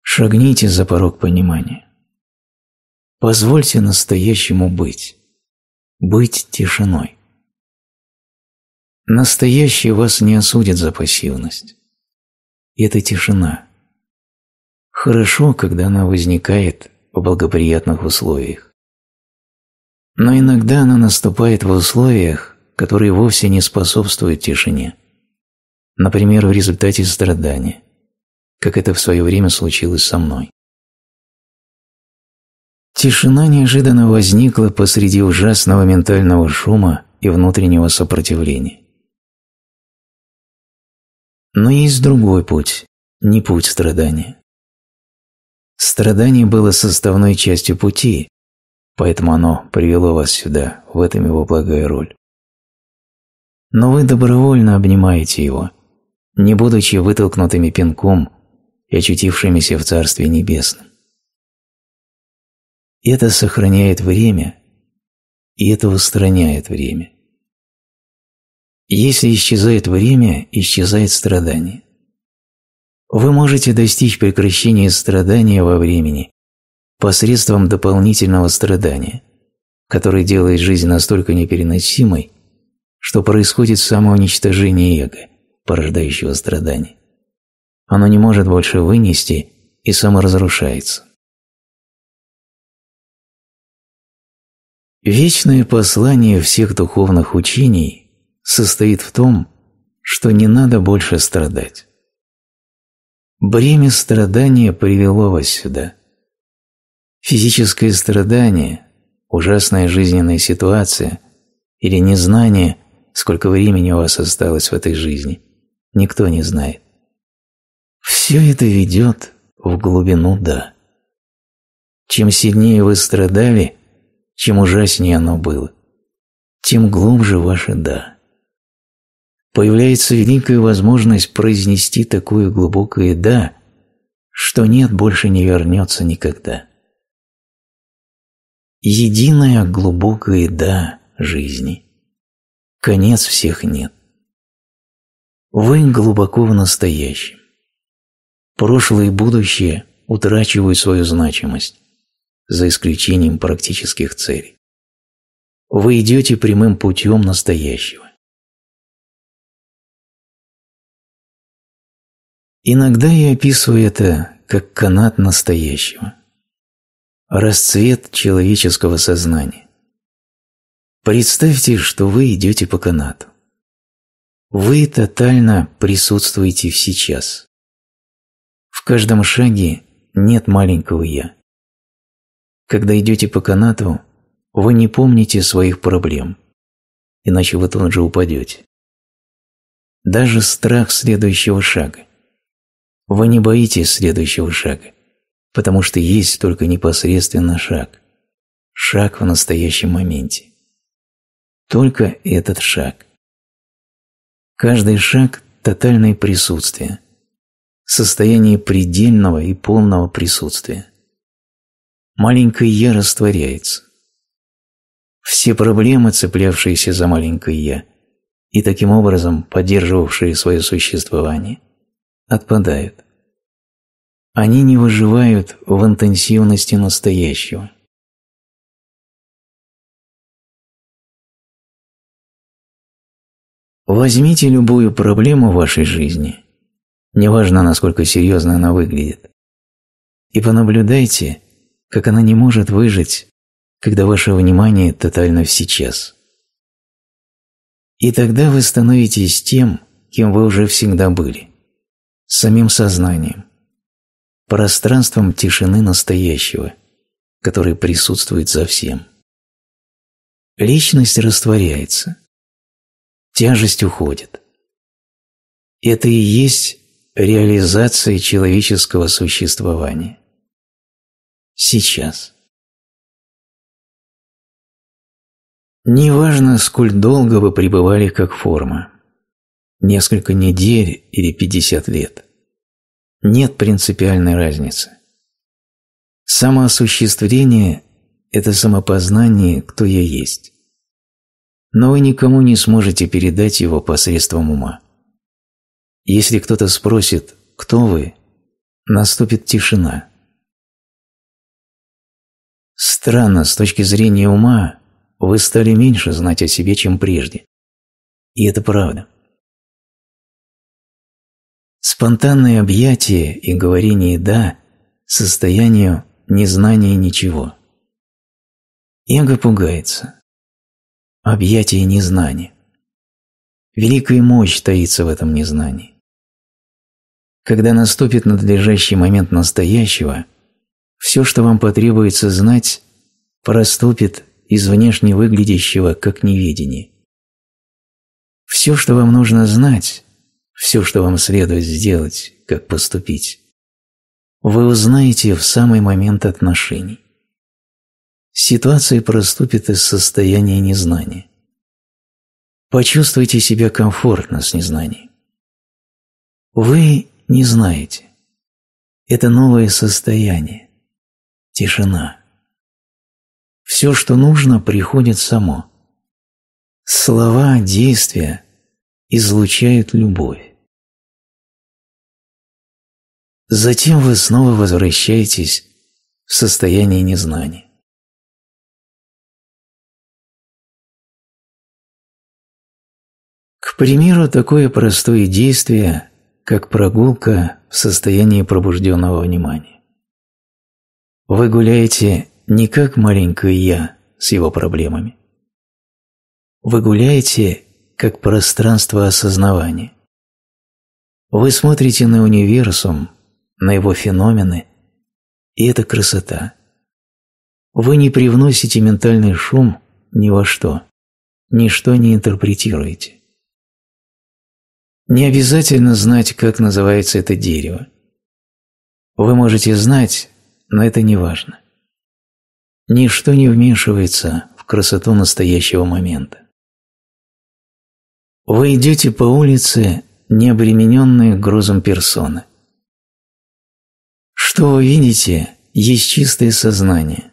Шагните за порог понимания. Позвольте настоящему быть, быть тишиной. Настоящий вас не осудит за пассивность. Это тишина, Хорошо, когда она возникает в благоприятных условиях. Но иногда она наступает в условиях, которые вовсе не способствуют тишине. Например, в результате страдания, как это в свое время случилось со мной. Тишина неожиданно возникла посреди ужасного ментального шума и внутреннего сопротивления. Но есть другой путь, не путь страдания. Страдание было составной частью пути, поэтому оно привело вас сюда, в этом его благая роль. Но вы добровольно обнимаете его, не будучи вытолкнутыми пинком и очутившимися в Царстве Небесном. Это сохраняет время, и это устраняет время. Если исчезает время, исчезает страдание. Вы можете достичь прекращения страдания во времени посредством дополнительного страдания, которое делает жизнь настолько непереносимой, что происходит самоуничтожение эго, порождающего страдания. Оно не может больше вынести и саморазрушается. Вечное послание всех духовных учений состоит в том, что не надо больше страдать. Бремя страдания привело вас сюда. Физическое страдание, ужасная жизненная ситуация или незнание, сколько времени у вас осталось в этой жизни, никто не знает. Все это ведет в глубину «да». Чем сильнее вы страдали, чем ужаснее оно было, тем глубже ваше «да» появляется великая возможность произнести такое глубокое «да», что «нет» больше не вернется никогда. Единое глубокое «да» жизни. Конец всех «нет». Вы глубоко в настоящем. Прошлое и будущее утрачивают свою значимость, за исключением практических целей. Вы идете прямым путем настоящего. Иногда я описываю это как канат настоящего. Расцвет человеческого сознания. Представьте, что вы идете по канату. Вы тотально присутствуете в сейчас. В каждом шаге нет маленького «я». Когда идете по канату, вы не помните своих проблем, иначе вы тут же упадете. Даже страх следующего шага вы не боитесь следующего шага, потому что есть только непосредственно шаг. Шаг в настоящем моменте. Только этот шаг. Каждый шаг – тотальное присутствие, состояние предельного и полного присутствия. Маленькое «я» растворяется. Все проблемы, цеплявшиеся за маленькое «я», и таким образом поддерживавшие свое существование – отпадают. Они не выживают в интенсивности настоящего. Возьмите любую проблему в вашей жизни, неважно, насколько серьезно она выглядит, и понаблюдайте, как она не может выжить, когда ваше внимание тотально в сейчас. И тогда вы становитесь тем, кем вы уже всегда были самим сознанием, пространством тишины настоящего, который присутствует за всем. Личность растворяется, тяжесть уходит. Это и есть реализация человеческого существования. Сейчас. Неважно, сколь долго вы пребывали как форма – несколько недель или 50 лет. Нет принципиальной разницы. Самоосуществление – это самопознание, кто я есть. Но вы никому не сможете передать его посредством ума. Если кто-то спросит «Кто вы?», наступит тишина. Странно, с точки зрения ума, вы стали меньше знать о себе, чем прежде. И это правда спонтанное объятие и говорение «да» состоянию незнания ничего. Эго пугается. Объятие незнания. Великая мощь таится в этом незнании. Когда наступит надлежащий момент настоящего, все, что вам потребуется знать, проступит из внешне выглядящего как неведение. Все, что вам нужно знать, все, что вам следует сделать, как поступить, вы узнаете в самый момент отношений. Ситуация проступит из состояния незнания. Почувствуйте себя комфортно с незнанием. Вы не знаете. Это новое состояние. Тишина. Все, что нужно, приходит само. Слова, действия излучают любовь затем вы снова возвращаетесь в состояние незнания. К примеру, такое простое действие, как прогулка в состоянии пробужденного внимания. Вы гуляете не как маленькое «я» с его проблемами. Вы гуляете как пространство осознавания. Вы смотрите на универсум, на его феномены, и это красота. Вы не привносите ментальный шум ни во что, ничто не интерпретируете. Не обязательно знать, как называется это дерево. Вы можете знать, но это не важно. Ничто не вмешивается в красоту настоящего момента. Вы идете по улице, не обремененные грузом персоны. Что вы видите, есть чистое сознание.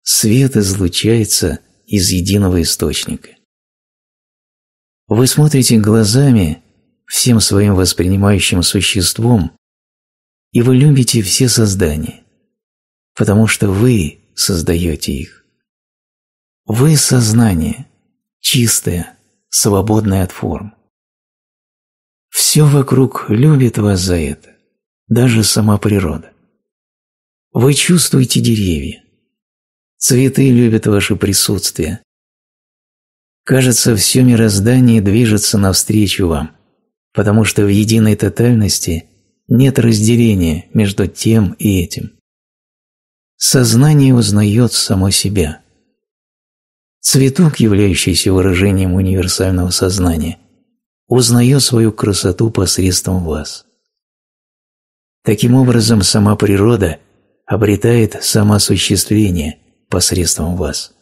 Свет излучается из единого источника. Вы смотрите глазами, всем своим воспринимающим существом, и вы любите все создания, потому что вы создаете их. Вы – сознание, чистое, свободное от форм. Все вокруг любит вас за это, даже сама природа. Вы чувствуете деревья. Цветы любят ваше присутствие. Кажется, все мироздание движется навстречу вам, потому что в единой тотальности нет разделения между тем и этим. Сознание узнает само себя. Цветок, являющийся выражением универсального сознания, узнает свою красоту посредством вас. Таким образом, сама природа – обретает самоосуществление посредством вас.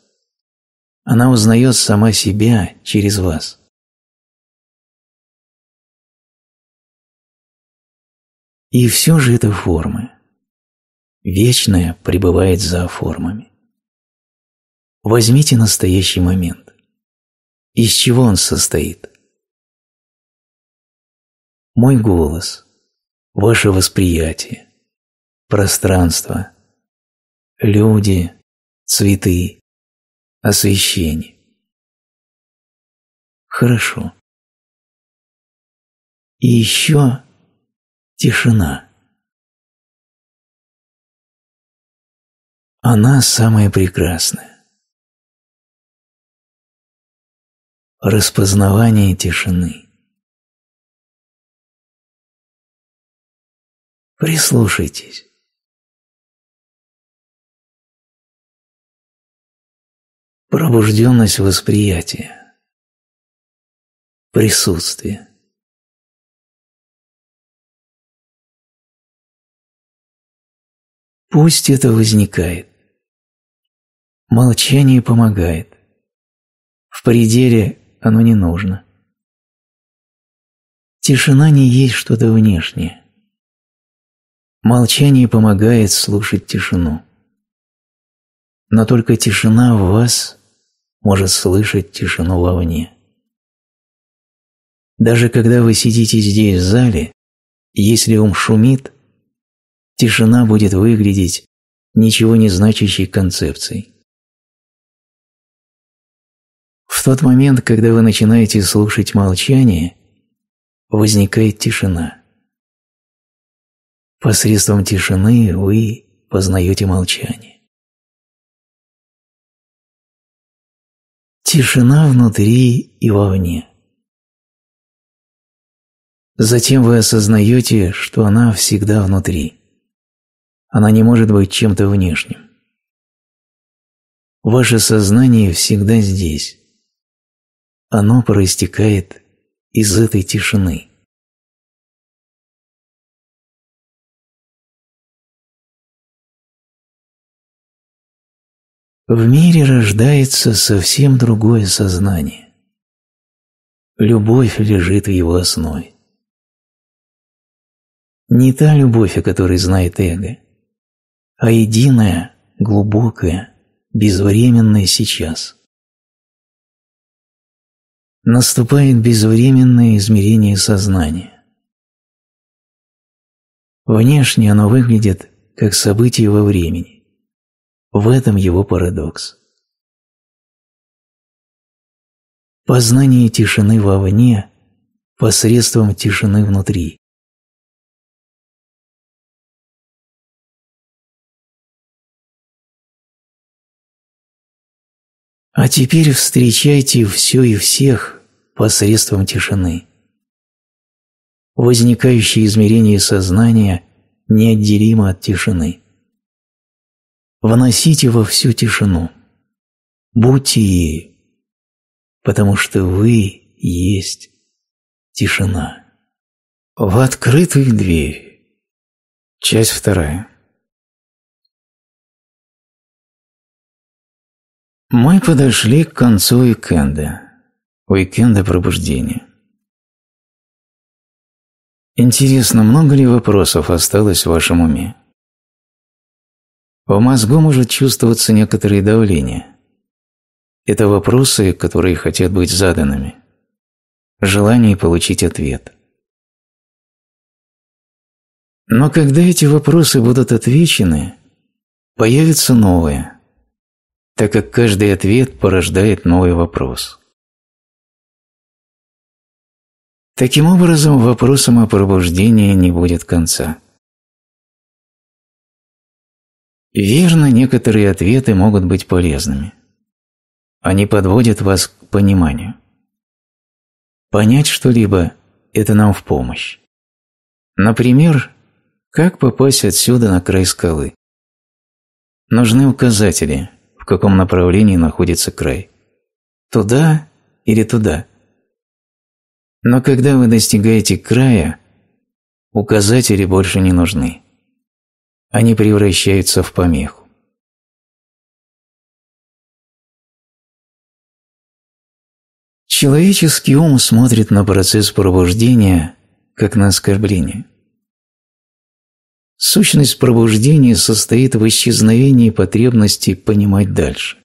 Она узнает сама себя через вас. И все же это формы. Вечное пребывает за формами. Возьмите настоящий момент. Из чего он состоит? Мой голос, ваше восприятие, пространство, люди, цветы, освещение. Хорошо. И еще тишина. Она самая прекрасная. Распознавание тишины. Прислушайтесь. Пробужденность восприятия. Присутствие. Пусть это возникает. Молчание помогает. В пределе оно не нужно. Тишина не есть что-то внешнее. Молчание помогает слушать тишину. Но только тишина в вас – может слышать тишину вовне. Даже когда вы сидите здесь в зале, если ум шумит, тишина будет выглядеть ничего не значащей концепцией. В тот момент, когда вы начинаете слушать молчание, возникает тишина. Посредством тишины вы познаете молчание. Тишина внутри и вовне. Затем вы осознаете, что она всегда внутри. Она не может быть чем-то внешним. Ваше сознание всегда здесь. Оно проистекает из этой тишины. в мире рождается совсем другое сознание. Любовь лежит в его основе. Не та любовь, о которой знает эго, а единая, глубокая, безвременная сейчас. Наступает безвременное измерение сознания. Внешне оно выглядит как событие во времени в этом его парадокс. Познание тишины вовне посредством тишины внутри. А теперь встречайте все и всех посредством тишины. Возникающие измерения сознания неотделимо от тишины. Вносите во всю тишину. Будьте ею, потому что вы есть тишина. В открытую дверь. Часть вторая. Мы подошли к концу уикенда, уикенда пробуждения. Интересно, много ли вопросов осталось в вашем уме? В мозгу может чувствоваться некоторое давление. Это вопросы, которые хотят быть заданными. Желание получить ответ. Но когда эти вопросы будут отвечены, появится новое, так как каждый ответ порождает новый вопрос. Таким образом, вопросом о пробуждении не будет конца. Верно, некоторые ответы могут быть полезными. Они подводят вас к пониманию. Понять что-либо – это нам в помощь. Например, как попасть отсюда на край скалы? Нужны указатели, в каком направлении находится край. Туда или туда. Но когда вы достигаете края, указатели больше не нужны они превращаются в помеху. Человеческий ум смотрит на процесс пробуждения как на оскорбление. Сущность пробуждения состоит в исчезновении потребности понимать дальше.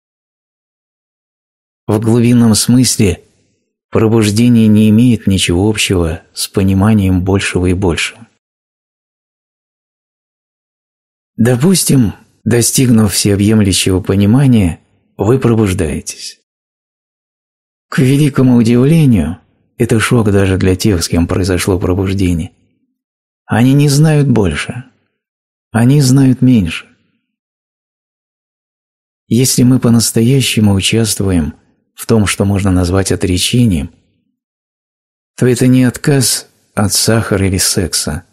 В глубинном смысле пробуждение не имеет ничего общего с пониманием большего и большего. Допустим, достигнув всеобъемлющего понимания, вы пробуждаетесь. К великому удивлению, это шок даже для тех, с кем произошло пробуждение, они не знают больше, они знают меньше. Если мы по-настоящему участвуем в том, что можно назвать отречением, то это не отказ от сахара или секса,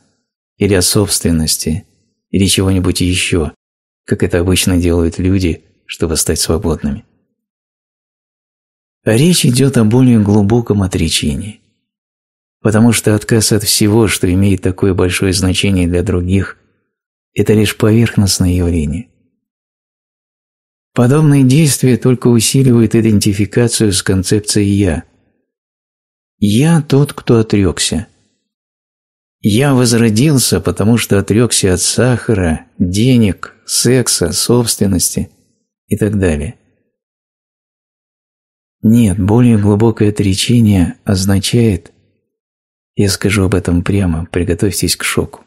или от собственности – или чего-нибудь еще, как это обычно делают люди, чтобы стать свободными. речь идет о более глубоком отречении, потому что отказ от всего, что имеет такое большое значение для других, это лишь поверхностное явление. Подобные действия только усиливают идентификацию с концепцией «я». «Я» – тот, кто отрекся – я возродился, потому что отрекся от сахара, денег, секса, собственности и так далее. Нет, более глубокое отречение означает, я скажу об этом прямо, приготовьтесь к шоку.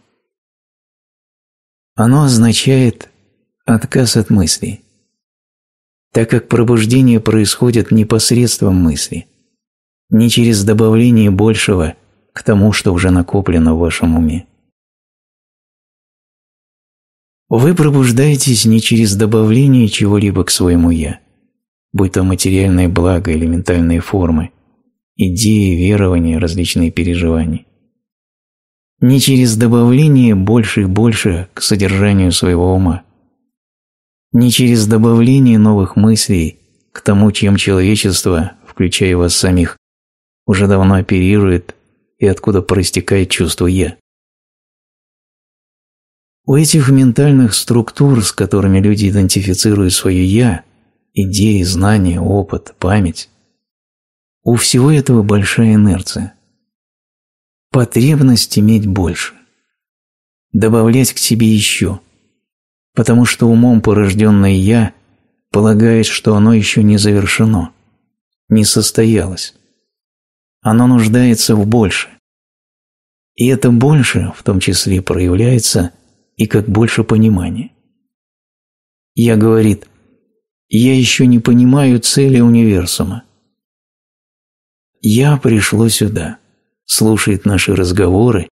Оно означает отказ от мыслей, так как пробуждение происходит не посредством мысли, не через добавление большего – к тому, что уже накоплено в вашем уме. Вы пробуждаетесь не через добавление чего-либо к своему «я», будь то материальное благо или ментальные формы, идеи, верования, различные переживания. Не через добавление больше и больше к содержанию своего ума. Не через добавление новых мыслей к тому, чем человечество, включая вас самих, уже давно оперирует и откуда проистекает чувство «я». У этих ментальных структур, с которыми люди идентифицируют свое «я», идеи, знания, опыт, память, у всего этого большая инерция. Потребность иметь больше. Добавлять к себе еще. Потому что умом порожденное «я» полагает, что оно еще не завершено, не состоялось оно нуждается в больше. И это больше в том числе проявляется и как больше понимания. Я говорит, я еще не понимаю цели универсума. Я пришло сюда, слушает наши разговоры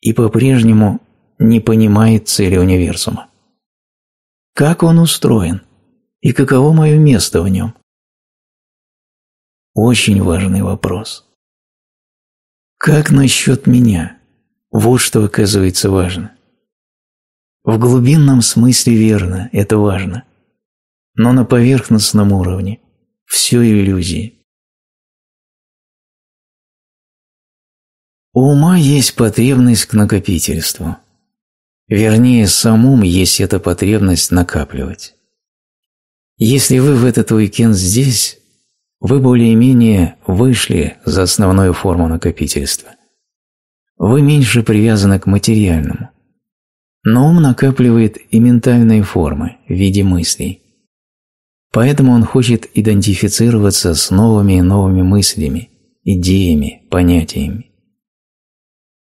и по-прежнему не понимает цели универсума. Как он устроен и каково мое место в нем? Очень важный вопрос. Как насчет меня? Вот что оказывается важно. В глубинном смысле верно, это важно. Но на поверхностном уровне все иллюзии. У ума есть потребность к накопительству. Вернее, самум есть эта потребность накапливать. Если вы в этот уикенд здесь, вы более-менее вышли за основную форму накопительства. Вы меньше привязаны к материальному. Но ум накапливает и ментальные формы в виде мыслей. Поэтому он хочет идентифицироваться с новыми и новыми мыслями, идеями, понятиями.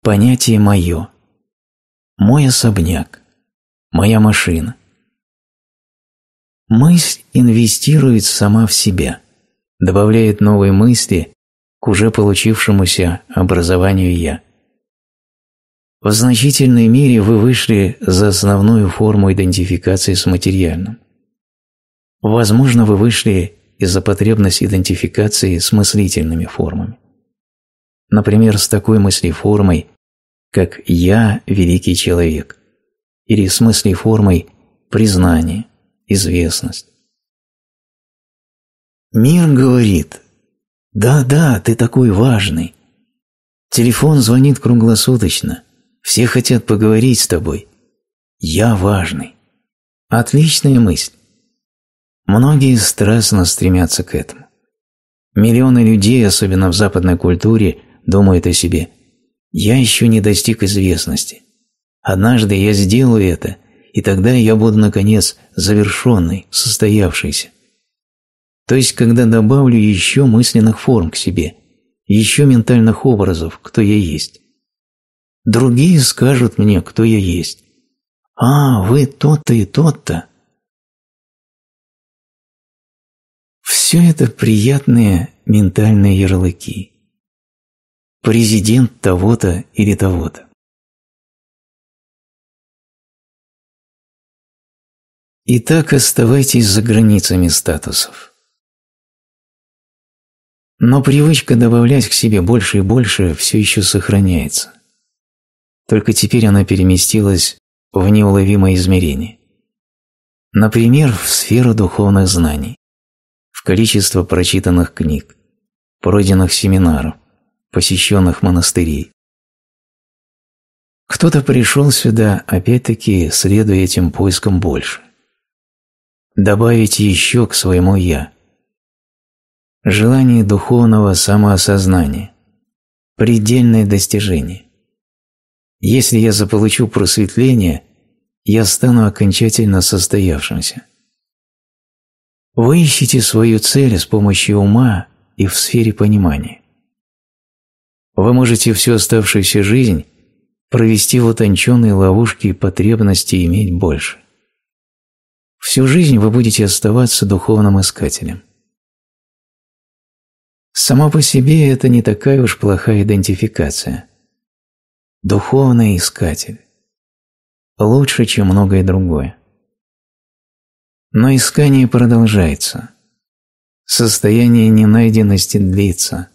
Понятие «моё», «мой особняк», «моя машина». Мысль инвестирует сама в себя – добавляет новые мысли к уже получившемуся образованию «я». В значительной мере вы вышли за основную форму идентификации с материальным. Возможно, вы вышли из-за потребности идентификации с мыслительными формами. Например, с такой мыслеформой, как «я – великий человек», или с мыслеформой «признание», «известность». Мир говорит «Да-да, ты такой важный». Телефон звонит круглосуточно. Все хотят поговорить с тобой. «Я важный». Отличная мысль. Многие страстно стремятся к этому. Миллионы людей, особенно в западной культуре, думают о себе «Я еще не достиг известности. Однажды я сделаю это, и тогда я буду, наконец, завершенный, состоявшийся». То есть, когда добавлю еще мысленных форм к себе, еще ментальных образов, кто я есть. Другие скажут мне, кто я есть. «А, вы тот-то и тот-то!» Все это приятные ментальные ярлыки. Президент того-то или того-то. Итак, оставайтесь за границами статусов. Но привычка добавлять к себе больше и больше все еще сохраняется. Только теперь она переместилась в неуловимое измерение. Например, в сферу духовных знаний, в количество прочитанных книг, пройденных семинаров, посещенных монастырей. Кто-то пришел сюда, опять-таки, следуя этим поискам больше. Добавить еще к своему «я», желание духовного самоосознания, предельное достижение. Если я заполучу просветление, я стану окончательно состоявшимся. Вы ищете свою цель с помощью ума и в сфере понимания. Вы можете всю оставшуюся жизнь провести в утонченной ловушке потребности иметь больше. Всю жизнь вы будете оставаться духовным искателем. Сама по себе это не такая уж плохая идентификация. Духовный искатель. Лучше, чем многое другое. Но искание продолжается. Состояние ненайденности длится,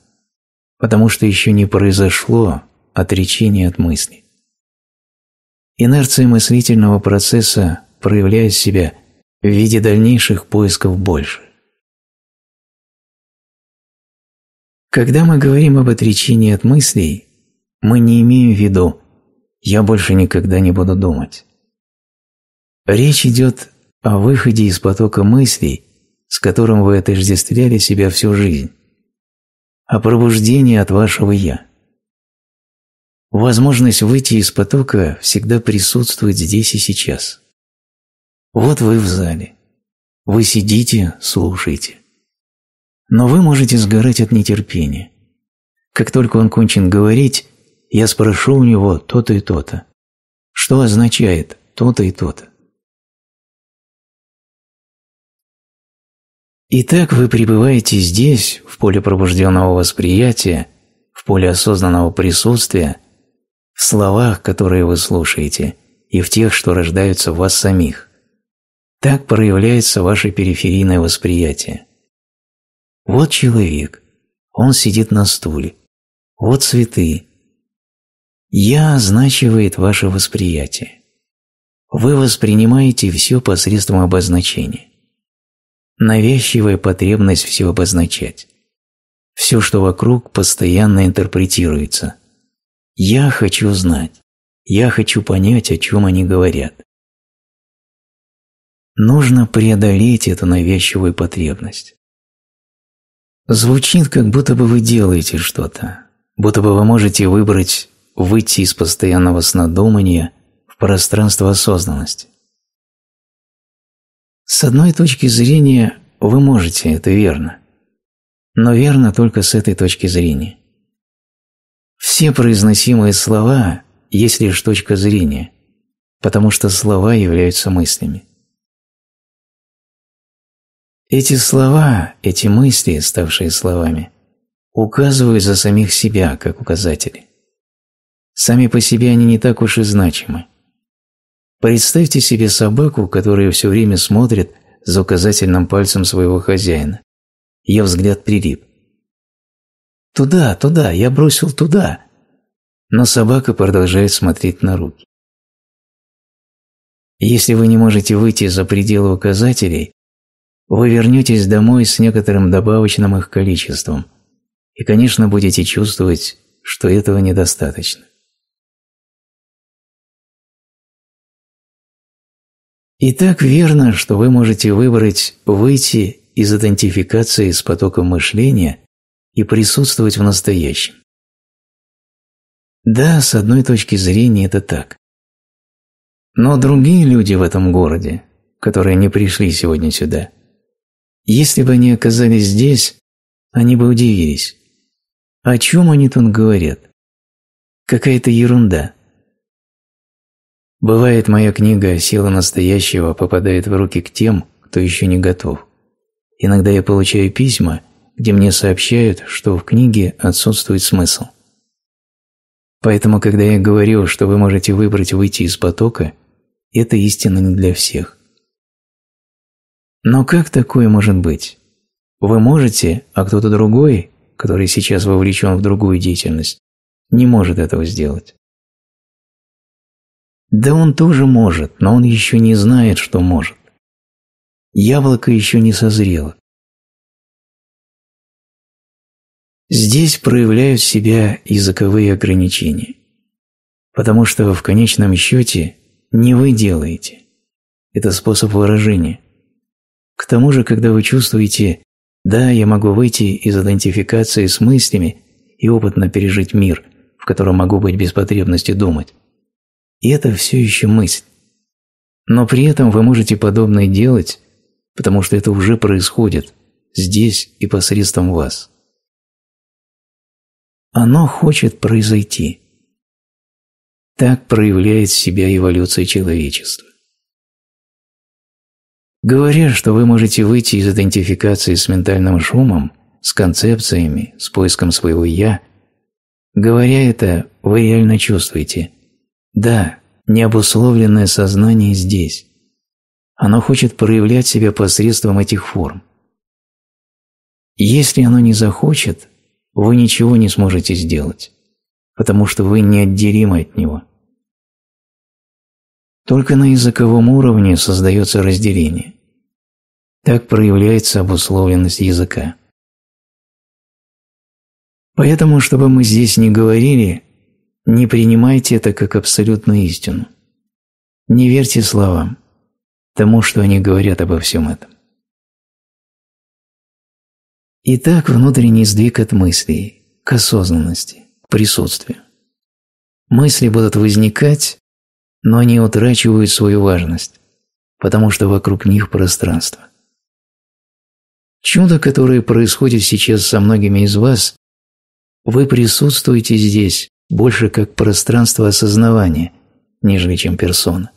потому что еще не произошло отречение от мысли. Инерция мыслительного процесса проявляет себя в виде дальнейших поисков больше. Когда мы говорим об отречении от мыслей, мы не имеем в виду «я больше никогда не буду думать». Речь идет о выходе из потока мыслей, с которым вы отождествляли себя всю жизнь, о пробуждении от вашего «я». Возможность выйти из потока всегда присутствует здесь и сейчас. Вот вы в зале. Вы сидите, слушаете но вы можете сгорать от нетерпения. Как только он кончен говорить, я спрошу у него то-то и то-то. Что означает то-то и то-то? Итак, вы пребываете здесь, в поле пробужденного восприятия, в поле осознанного присутствия, в словах, которые вы слушаете, и в тех, что рождаются в вас самих. Так проявляется ваше периферийное восприятие. Вот человек. Он сидит на стуле. Вот цветы. «Я» означивает ваше восприятие. Вы воспринимаете все посредством обозначения. Навязчивая потребность все обозначать. Все, что вокруг, постоянно интерпретируется. «Я хочу знать». «Я хочу понять, о чем они говорят». Нужно преодолеть эту навязчивую потребность. Звучит, как будто бы вы делаете что-то, будто бы вы можете выбрать выйти из постоянного снодумания в пространство осознанности. С одной точки зрения вы можете, это верно, но верно только с этой точки зрения. Все произносимые слова есть лишь точка зрения, потому что слова являются мыслями. Эти слова, эти мысли, ставшие словами, указывают за самих себя, как указатели. Сами по себе они не так уж и значимы. Представьте себе собаку, которая все время смотрит за указательным пальцем своего хозяина. Ее взгляд прилип. «Туда, туда, я бросил туда!» Но собака продолжает смотреть на руки. Если вы не можете выйти за пределы указателей, вы вернетесь домой с некоторым добавочным их количеством и, конечно, будете чувствовать, что этого недостаточно. И так верно, что вы можете выбрать выйти из идентификации с потоком мышления и присутствовать в настоящем. Да, с одной точки зрения это так. Но другие люди в этом городе, которые не пришли сегодня сюда – если бы они оказались здесь, они бы удивились. О чем они тут говорят? Какая-то ерунда. Бывает, моя книга «Сила настоящего» попадает в руки к тем, кто еще не готов. Иногда я получаю письма, где мне сообщают, что в книге отсутствует смысл. Поэтому, когда я говорю, что вы можете выбрать выйти из потока, это истина не для всех. Но как такое может быть? Вы можете, а кто-то другой, который сейчас вовлечен в другую деятельность, не может этого сделать. Да он тоже может, но он еще не знает, что может. Яблоко еще не созрело. Здесь проявляют себя языковые ограничения, потому что в конечном счете не вы делаете. Это способ выражения – к тому же, когда вы чувствуете «да, я могу выйти из идентификации с мыслями и опытно пережить мир, в котором могу быть без потребности думать», и это все еще мысль. Но при этом вы можете подобное делать, потому что это уже происходит здесь и посредством вас. Оно хочет произойти. Так проявляет себя эволюция человечества. Говоря, что вы можете выйти из идентификации с ментальным шумом, с концепциями, с поиском своего «я», говоря это, вы реально чувствуете «да, необусловленное сознание здесь». Оно хочет проявлять себя посредством этих форм. Если оно не захочет, вы ничего не сможете сделать, потому что вы неотделимы от него – только на языковом уровне создается разделение. Так проявляется обусловленность языка. Поэтому, чтобы мы здесь не говорили, не принимайте это как абсолютную истину. Не верьте словам, тому, что они говорят обо всем этом. Итак, внутренний сдвиг от мыслей, к осознанности, к присутствию. Мысли будут возникать, но они утрачивают свою важность, потому что вокруг них пространство. Чудо, которое происходит сейчас со многими из вас, вы присутствуете здесь больше как пространство осознавания, нежели чем персона.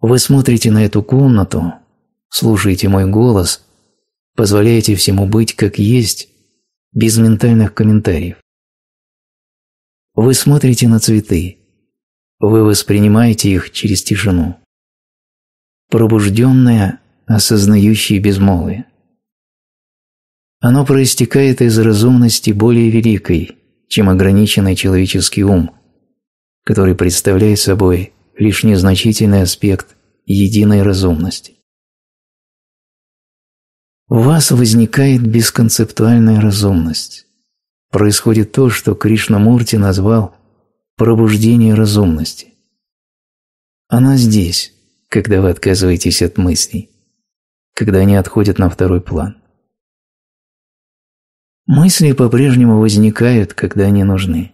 Вы смотрите на эту комнату, слушаете мой голос, позволяете всему быть как есть, без ментальных комментариев. Вы смотрите на цветы, вы воспринимаете их через тишину. Пробужденное, осознающее безмолвие. Оно проистекает из разумности более великой, чем ограниченный человеческий ум, который представляет собой лишь незначительный аспект единой разумности. У вас возникает бесконцептуальная разумность. Происходит то, что Кришна Мурти назвал пробуждение разумности. Она здесь, когда вы отказываетесь от мыслей, когда они отходят на второй план. Мысли по-прежнему возникают, когда они нужны.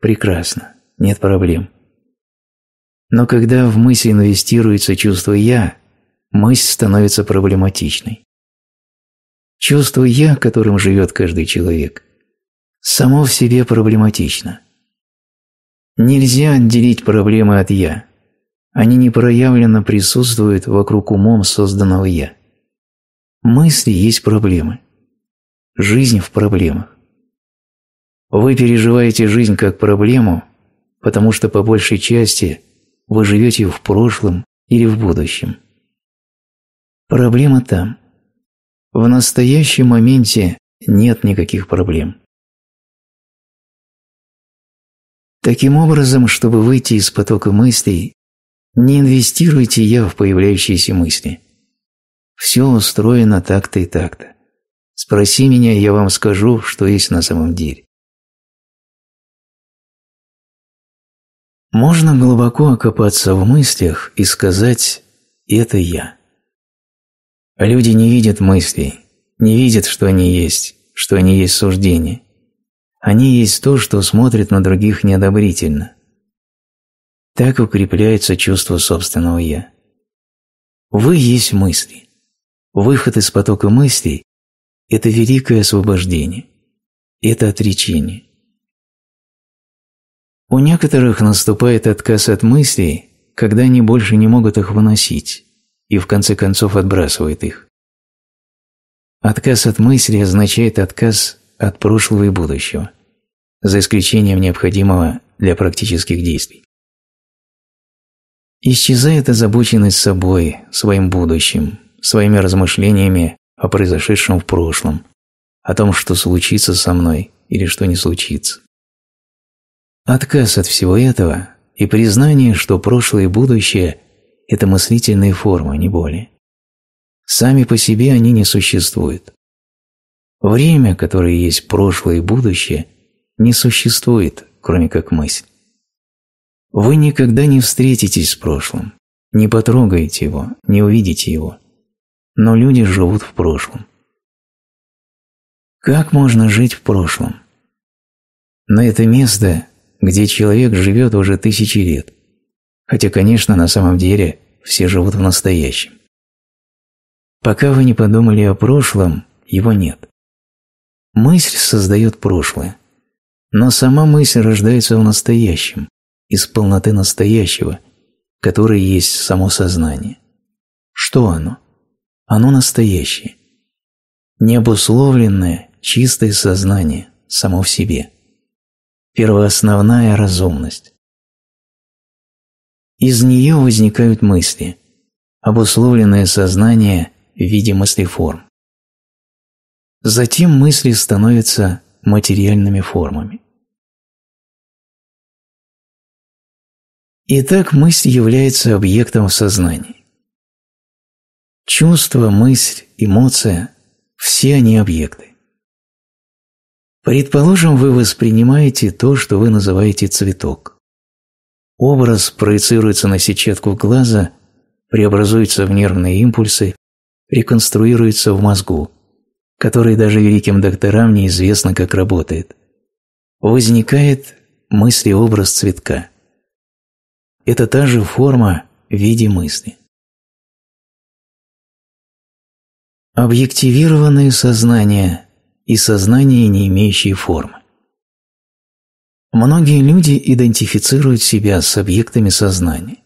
Прекрасно, нет проблем. Но когда в мысль инвестируется чувство «я», мысль становится проблематичной. Чувство «я», которым живет каждый человек, само в себе проблематично – Нельзя отделить проблемы от «я». Они непроявленно присутствуют вокруг умом созданного «я». Мысли есть проблемы. Жизнь в проблемах. Вы переживаете жизнь как проблему, потому что по большей части вы живете в прошлом или в будущем. Проблема там. В настоящем моменте нет никаких проблем. Таким образом, чтобы выйти из потока мыслей, не инвестируйте я в появляющиеся мысли. Все устроено так-то и так-то. Спроси меня, я вам скажу, что есть на самом деле. Можно глубоко окопаться в мыслях и сказать «это я». Люди не видят мыслей, не видят, что они есть, что они есть суждения. Они есть то, что смотрит на других неодобрительно. Так укрепляется чувство собственного «я». Вы есть мысли. Выход из потока мыслей – это великое освобождение. Это отречение. У некоторых наступает отказ от мыслей, когда они больше не могут их выносить и в конце концов отбрасывают их. Отказ от мысли означает отказ от прошлого и будущего за исключением необходимого для практических действий. Исчезает озабоченность собой, своим будущим, своими размышлениями о произошедшем в прошлом, о том, что случится со мной или что не случится. Отказ от всего этого и признание, что прошлое и будущее – это мыслительные формы, не более. Сами по себе они не существуют. Время, которое есть прошлое и будущее – не существует, кроме как мысль. Вы никогда не встретитесь с прошлым, не потрогаете его, не увидите его. Но люди живут в прошлом. Как можно жить в прошлом? На это место, где человек живет уже тысячи лет. Хотя, конечно, на самом деле все живут в настоящем. Пока вы не подумали о прошлом, его нет. Мысль создает прошлое. Но сама мысль рождается в настоящем, из полноты настоящего, которое есть само сознание. Что оно? Оно настоящее. Необусловленное, чистое сознание, само в себе. Первоосновная разумность. Из нее возникают мысли, обусловленное сознание в виде мыслеформ. Затем мысли становятся материальными формами. Итак, мысль является объектом в сознании. Чувство, мысль, эмоция – все они объекты. Предположим, вы воспринимаете то, что вы называете цветок. Образ проецируется на сетчатку глаза, преобразуется в нервные импульсы, реконструируется в мозгу – который даже великим докторам неизвестно, как работает, возникает мысли образ цветка. Это та же форма в виде мысли. Объективированное сознание и сознание, не имеющее формы. Многие люди идентифицируют себя с объектами сознания.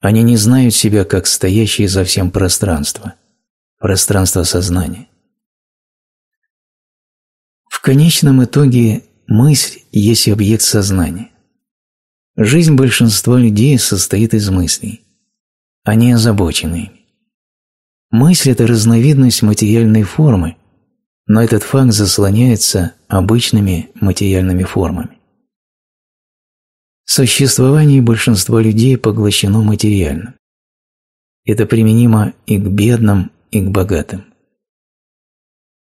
Они не знают себя как стоящие за всем пространство, пространство сознания. В конечном итоге мысль есть объект сознания. Жизнь большинства людей состоит из мыслей. Они озабочены ими. Мысль – это разновидность материальной формы, но этот факт заслоняется обычными материальными формами. Существование большинства людей поглощено материальным. Это применимо и к бедным, и к богатым.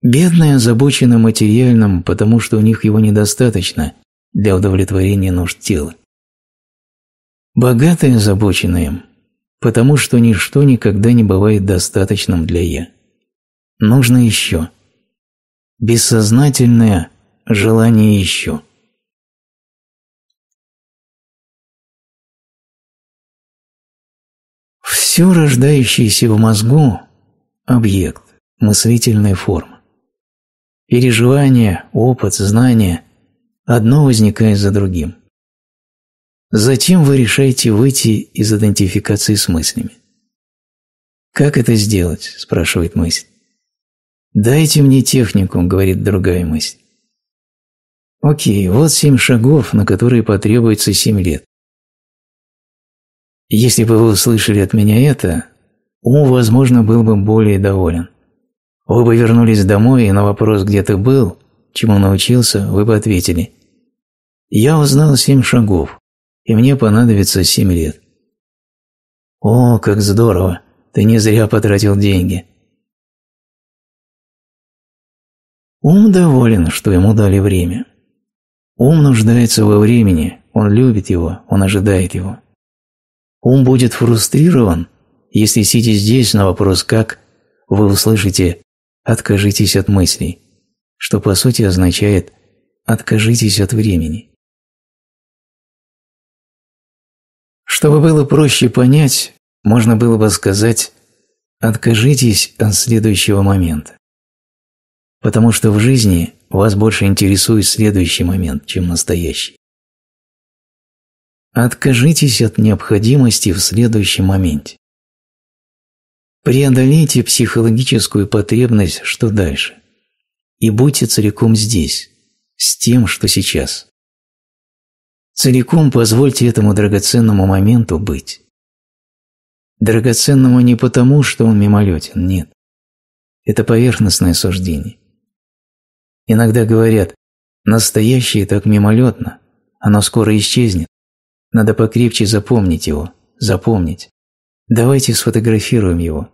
Бедные озабочены материальным, потому что у них его недостаточно для удовлетворения нужд тела. Богатые озабочены им, потому что ничто никогда не бывает достаточным для «я». Нужно еще. Бессознательное желание еще. Все рождающееся в мозгу – объект, мыслительная форма переживания, опыт, знания – одно возникает за другим. Затем вы решаете выйти из идентификации с мыслями. «Как это сделать?» – спрашивает мысль. «Дайте мне технику», – говорит другая мысль. Окей, вот семь шагов, на которые потребуется семь лет. Если бы вы услышали от меня это, ум, возможно, был бы более доволен. Вы бы вернулись домой, и на вопрос, где ты был, чему научился, вы бы ответили. Я узнал семь шагов, и мне понадобится семь лет. О, как здорово! Ты не зря потратил деньги. Ум доволен, что ему дали время. Ум нуждается во времени, он любит его, он ожидает его. Ум будет фрустрирован, если сидя здесь на вопрос «как», вы услышите «откажитесь от мыслей», что по сути означает «откажитесь от времени». Чтобы было проще понять, можно было бы сказать «откажитесь от следующего момента». Потому что в жизни вас больше интересует следующий момент, чем настоящий. Откажитесь от необходимости в следующем моменте. Преодолейте психологическую потребность «что дальше?» и будьте целиком здесь, с тем, что сейчас. Целиком позвольте этому драгоценному моменту быть. Драгоценному не потому, что он мимолетен, нет. Это поверхностное суждение. Иногда говорят, настоящее так мимолетно, оно скоро исчезнет, надо покрепче запомнить его, запомнить. Давайте сфотографируем его.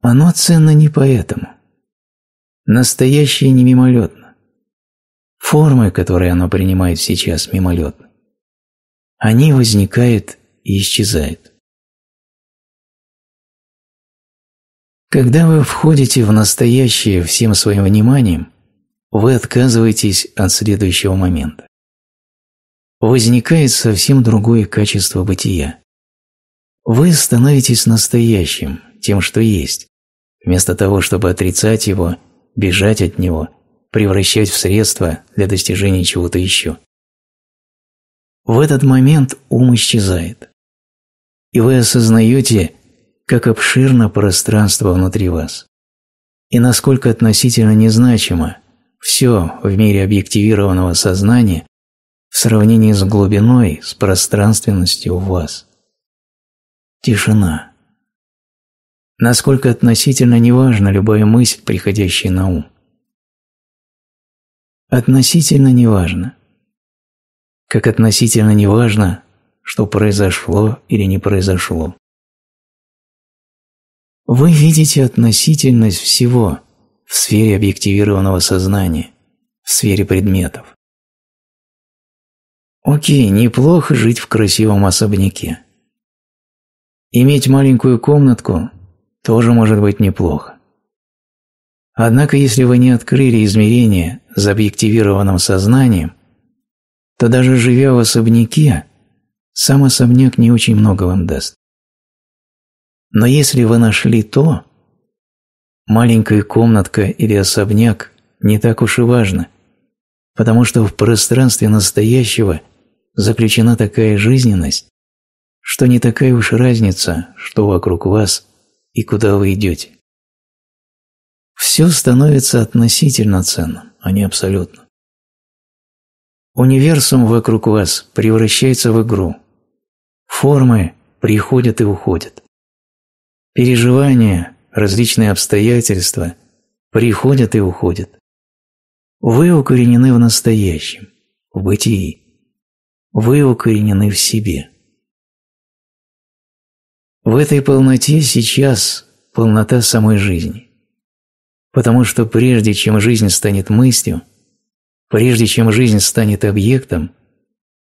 Оно ценно не поэтому. Настоящее не мимолетно. Формы, которые оно принимает сейчас, мимолетны. Они возникают и исчезают. Когда вы входите в настоящее всем своим вниманием, вы отказываетесь от следующего момента возникает совсем другое качество бытия. Вы становитесь настоящим, тем, что есть, вместо того, чтобы отрицать его, бежать от него, превращать в средство для достижения чего-то еще. В этот момент ум исчезает, и вы осознаете, как обширно пространство внутри вас, и насколько относительно незначимо все в мире объективированного сознания, в сравнении с глубиной, с пространственностью у вас. Тишина. Насколько относительно неважна любая мысль, приходящая на ум. Относительно неважно. Как относительно неважно, что произошло или не произошло. Вы видите относительность всего в сфере объективированного сознания, в сфере предметов. Окей, неплохо жить в красивом особняке. Иметь маленькую комнатку тоже может быть неплохо. Однако, если вы не открыли измерение с объективированным сознанием, то даже живя в особняке, сам особняк не очень много вам даст. Но если вы нашли то, маленькая комнатка или особняк не так уж и важно, потому что в пространстве настоящего – заключена такая жизненность, что не такая уж разница, что вокруг вас и куда вы идете. Все становится относительно ценным, а не абсолютно. Универсум вокруг вас превращается в игру. Формы приходят и уходят. Переживания, различные обстоятельства приходят и уходят. Вы укоренены в настоящем, в бытии вы укоренены в себе. В этой полноте сейчас полнота самой жизни, потому что прежде чем жизнь станет мыслью, прежде чем жизнь станет объектом,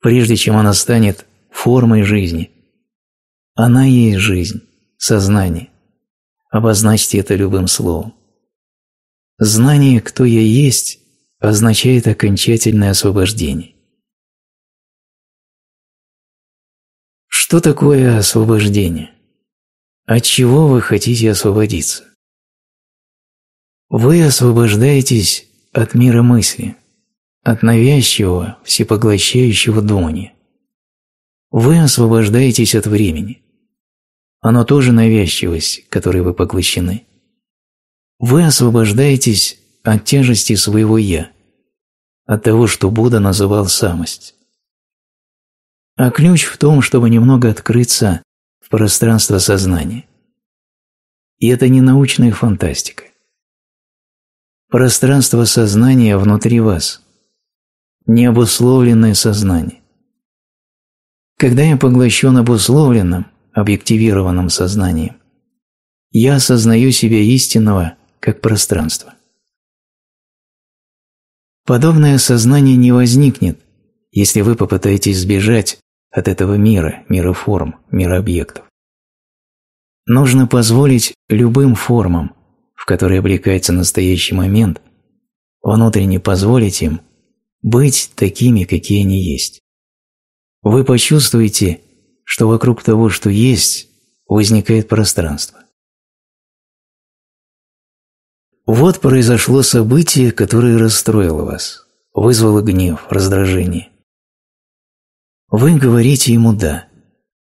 прежде чем она станет формой жизни, она есть жизнь, сознание. Обозначьте это любым словом. Знание, кто я есть, означает окончательное освобождение. Что такое освобождение? От чего вы хотите освободиться? Вы освобождаетесь от мира мысли, от навязчивого, всепоглощающего думания. Вы освобождаетесь от времени. Оно тоже навязчивость, которой вы поглощены. Вы освобождаетесь от тяжести своего «я», от того, что Будда называл самость а ключ в том, чтобы немного открыться в пространство сознания. И это не научная фантастика. Пространство сознания внутри вас, необусловленное сознание. Когда я поглощен обусловленным, объективированным сознанием, я осознаю себя истинного как пространство. Подобное сознание не возникнет – если вы попытаетесь сбежать от этого мира, мира форм, мира объектов. Нужно позволить любым формам, в которые облекается настоящий момент, внутренне позволить им быть такими, какие они есть. Вы почувствуете, что вокруг того, что есть, возникает пространство. Вот произошло событие, которое расстроило вас, вызвало гнев, раздражение. Вы говорите ему «да»,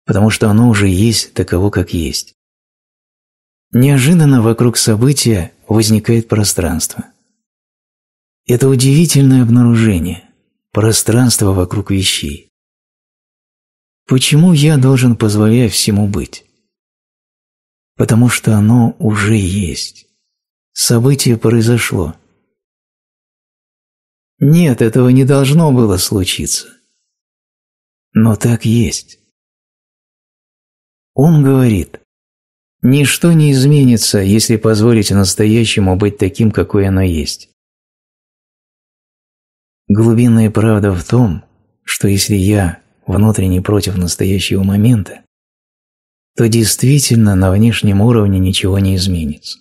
потому что оно уже есть таково, как есть. Неожиданно вокруг события возникает пространство. Это удивительное обнаружение – пространство вокруг вещей. Почему я должен позволять всему быть? Потому что оно уже есть. Событие произошло. Нет, этого не должно было случиться но так есть. Он говорит, «Ничто не изменится, если позволить настоящему быть таким, какой оно есть». Глубинная правда в том, что если я внутренне против настоящего момента, то действительно на внешнем уровне ничего не изменится.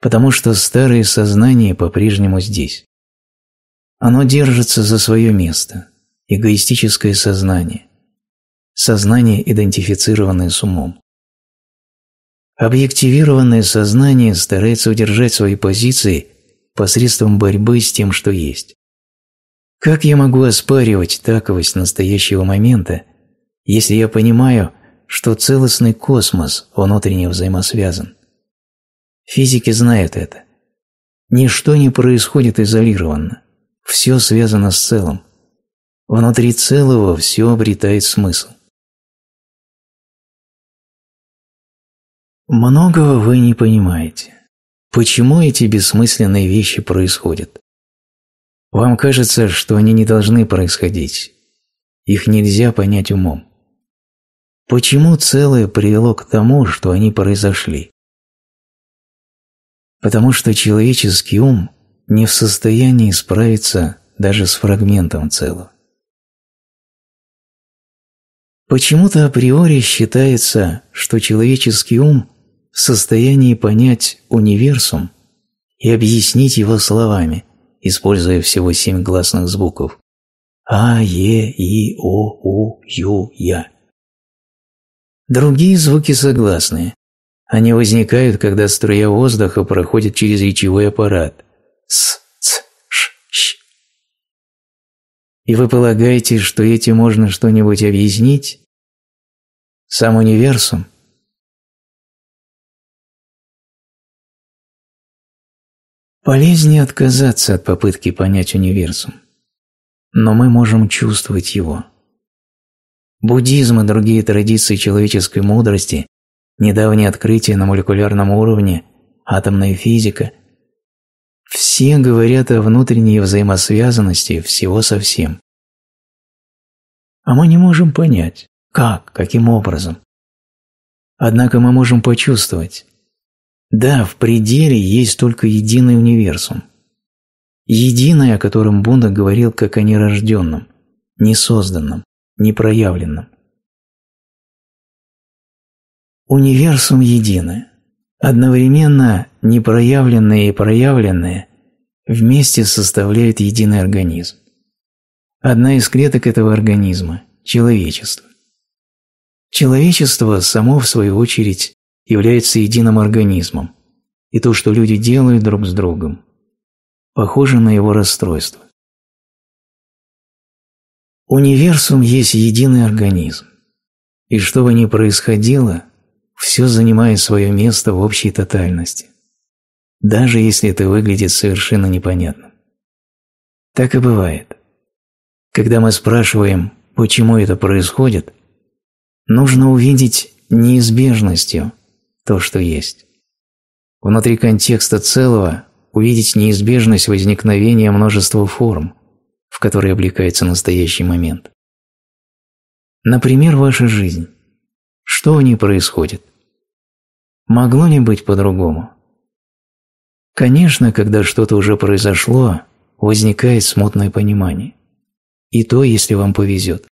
Потому что старое сознание по-прежнему здесь. Оно держится за свое место, эгоистическое сознание, сознание, идентифицированное с умом. Объективированное сознание старается удержать свои позиции посредством борьбы с тем, что есть. Как я могу оспаривать таковость настоящего момента, если я понимаю, что целостный космос внутренне взаимосвязан? Физики знают это. Ничто не происходит изолированно. Все связано с целым. Внутри целого все обретает смысл. Многого вы не понимаете. Почему эти бессмысленные вещи происходят? Вам кажется, что они не должны происходить. Их нельзя понять умом. Почему целое привело к тому, что они произошли? Потому что человеческий ум не в состоянии справиться даже с фрагментом целого. Почему-то априори считается, что человеческий ум в состоянии понять универсум и объяснить его словами, используя всего семь гласных звуков А, Е, И, О, У, Ю, Я. Другие звуки согласные. Они возникают, когда струя воздуха проходит через речевой аппарат. С, Ц, Ш, Щ и вы полагаете, что этим можно что-нибудь объяснить? Сам универсум? Полезнее отказаться от попытки понять универсум, но мы можем чувствовать его. Буддизм и другие традиции человеческой мудрости, недавние открытия на молекулярном уровне, атомная физика – все говорят о внутренней взаимосвязанности всего со всем. А мы не можем понять, как, каким образом. Однако мы можем почувствовать. Да, в пределе есть только единый универсум. Единое, о котором Бунда говорил как о нерожденном, несозданном, непроявленном. Универсум единое. Одновременно непроявленные и проявленные вместе составляют единый организм. Одна из клеток этого организма – человечество. Человечество само, в свою очередь, является единым организмом, и то, что люди делают друг с другом, похоже на его расстройство. Универсум есть единый организм, и что бы ни происходило – все занимает свое место в общей тотальности, даже если это выглядит совершенно непонятно. Так и бывает. Когда мы спрашиваем, почему это происходит, нужно увидеть неизбежностью то, что есть. Внутри контекста целого увидеть неизбежность возникновения множества форм, в которые облекается настоящий момент. Например, ваша жизнь. Что в ней происходит? Могло ли быть по-другому. Конечно, когда что-то уже произошло, возникает смутное понимание. И то, если вам повезет.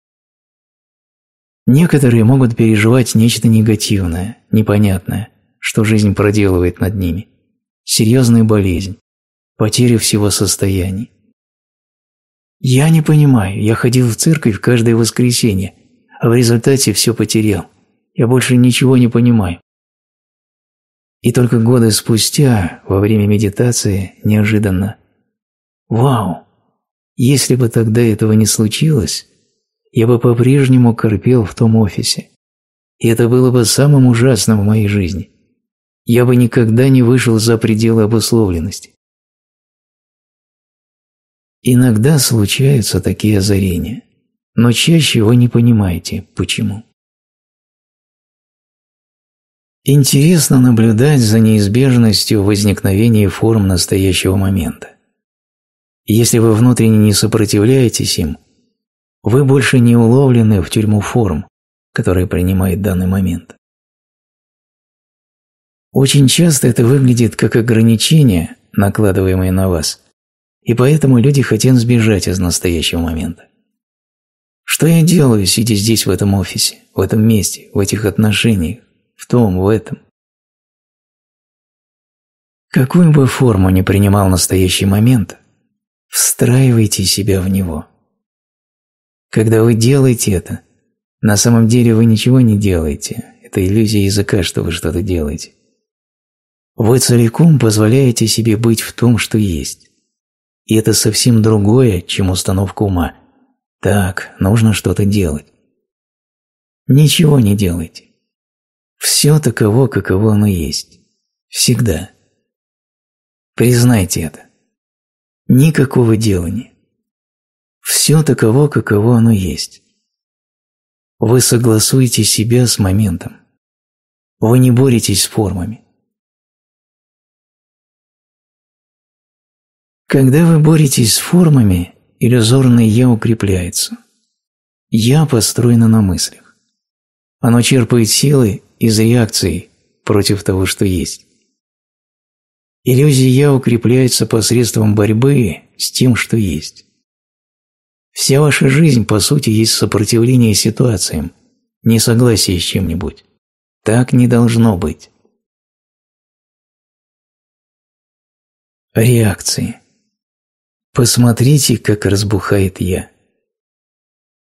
Некоторые могут переживать нечто негативное, непонятное, что жизнь проделывает над ними. Серьезная болезнь, потеря всего состояния. Я не понимаю, я ходил в церковь каждое воскресенье, а в результате все потерял. Я больше ничего не понимаю. И только годы спустя, во время медитации, неожиданно «Вау! Если бы тогда этого не случилось, я бы по-прежнему корпел в том офисе. И это было бы самым ужасным в моей жизни. Я бы никогда не вышел за пределы обусловленности». Иногда случаются такие озарения, но чаще вы не понимаете, почему. Интересно наблюдать за неизбежностью возникновения форм настоящего момента. Если вы внутренне не сопротивляетесь им, вы больше не уловлены в тюрьму форм, которые принимает данный момент. Очень часто это выглядит как ограничение, накладываемое на вас, и поэтому люди хотят сбежать из настоящего момента. Что я делаю, сидя здесь, в этом офисе, в этом месте, в этих отношениях? в том, в этом. Какую бы форму ни принимал настоящий момент, встраивайте себя в него. Когда вы делаете это, на самом деле вы ничего не делаете, это иллюзия языка, что вы что-то делаете. Вы целиком позволяете себе быть в том, что есть. И это совсем другое, чем установка ума. Так, нужно что-то делать. Ничего не делайте. Все таково, каково оно есть. Всегда. Признайте это. Никакого делания. Все таково, каково оно есть. Вы согласуете себя с моментом. Вы не боретесь с формами. Когда вы боретесь с формами, иллюзорное «я» укрепляется. «Я» построено на мыслях. Оно черпает силы из реакции против того, что есть. Иллюзия «я» укрепляется посредством борьбы с тем, что есть. Вся ваша жизнь, по сути, есть сопротивление ситуациям, несогласие с чем-нибудь. Так не должно быть. Реакции. Посмотрите, как разбухает «я».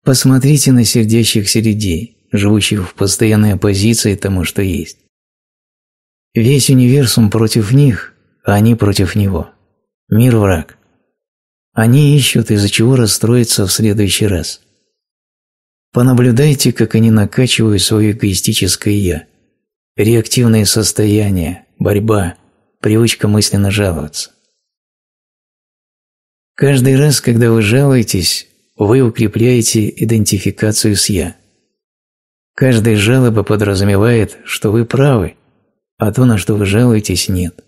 Посмотрите на сердящихся людей живущих в постоянной оппозиции тому, что есть. Весь универсум против них, а они против него. Мир – враг. Они ищут, из-за чего расстроиться в следующий раз. Понаблюдайте, как они накачивают свое эгоистическое «я». реактивное состояние, борьба, привычка мысленно жаловаться. Каждый раз, когда вы жалуетесь, вы укрепляете идентификацию с «я». Каждая жалоба подразумевает, что вы правы, а то, на что вы жалуетесь, нет.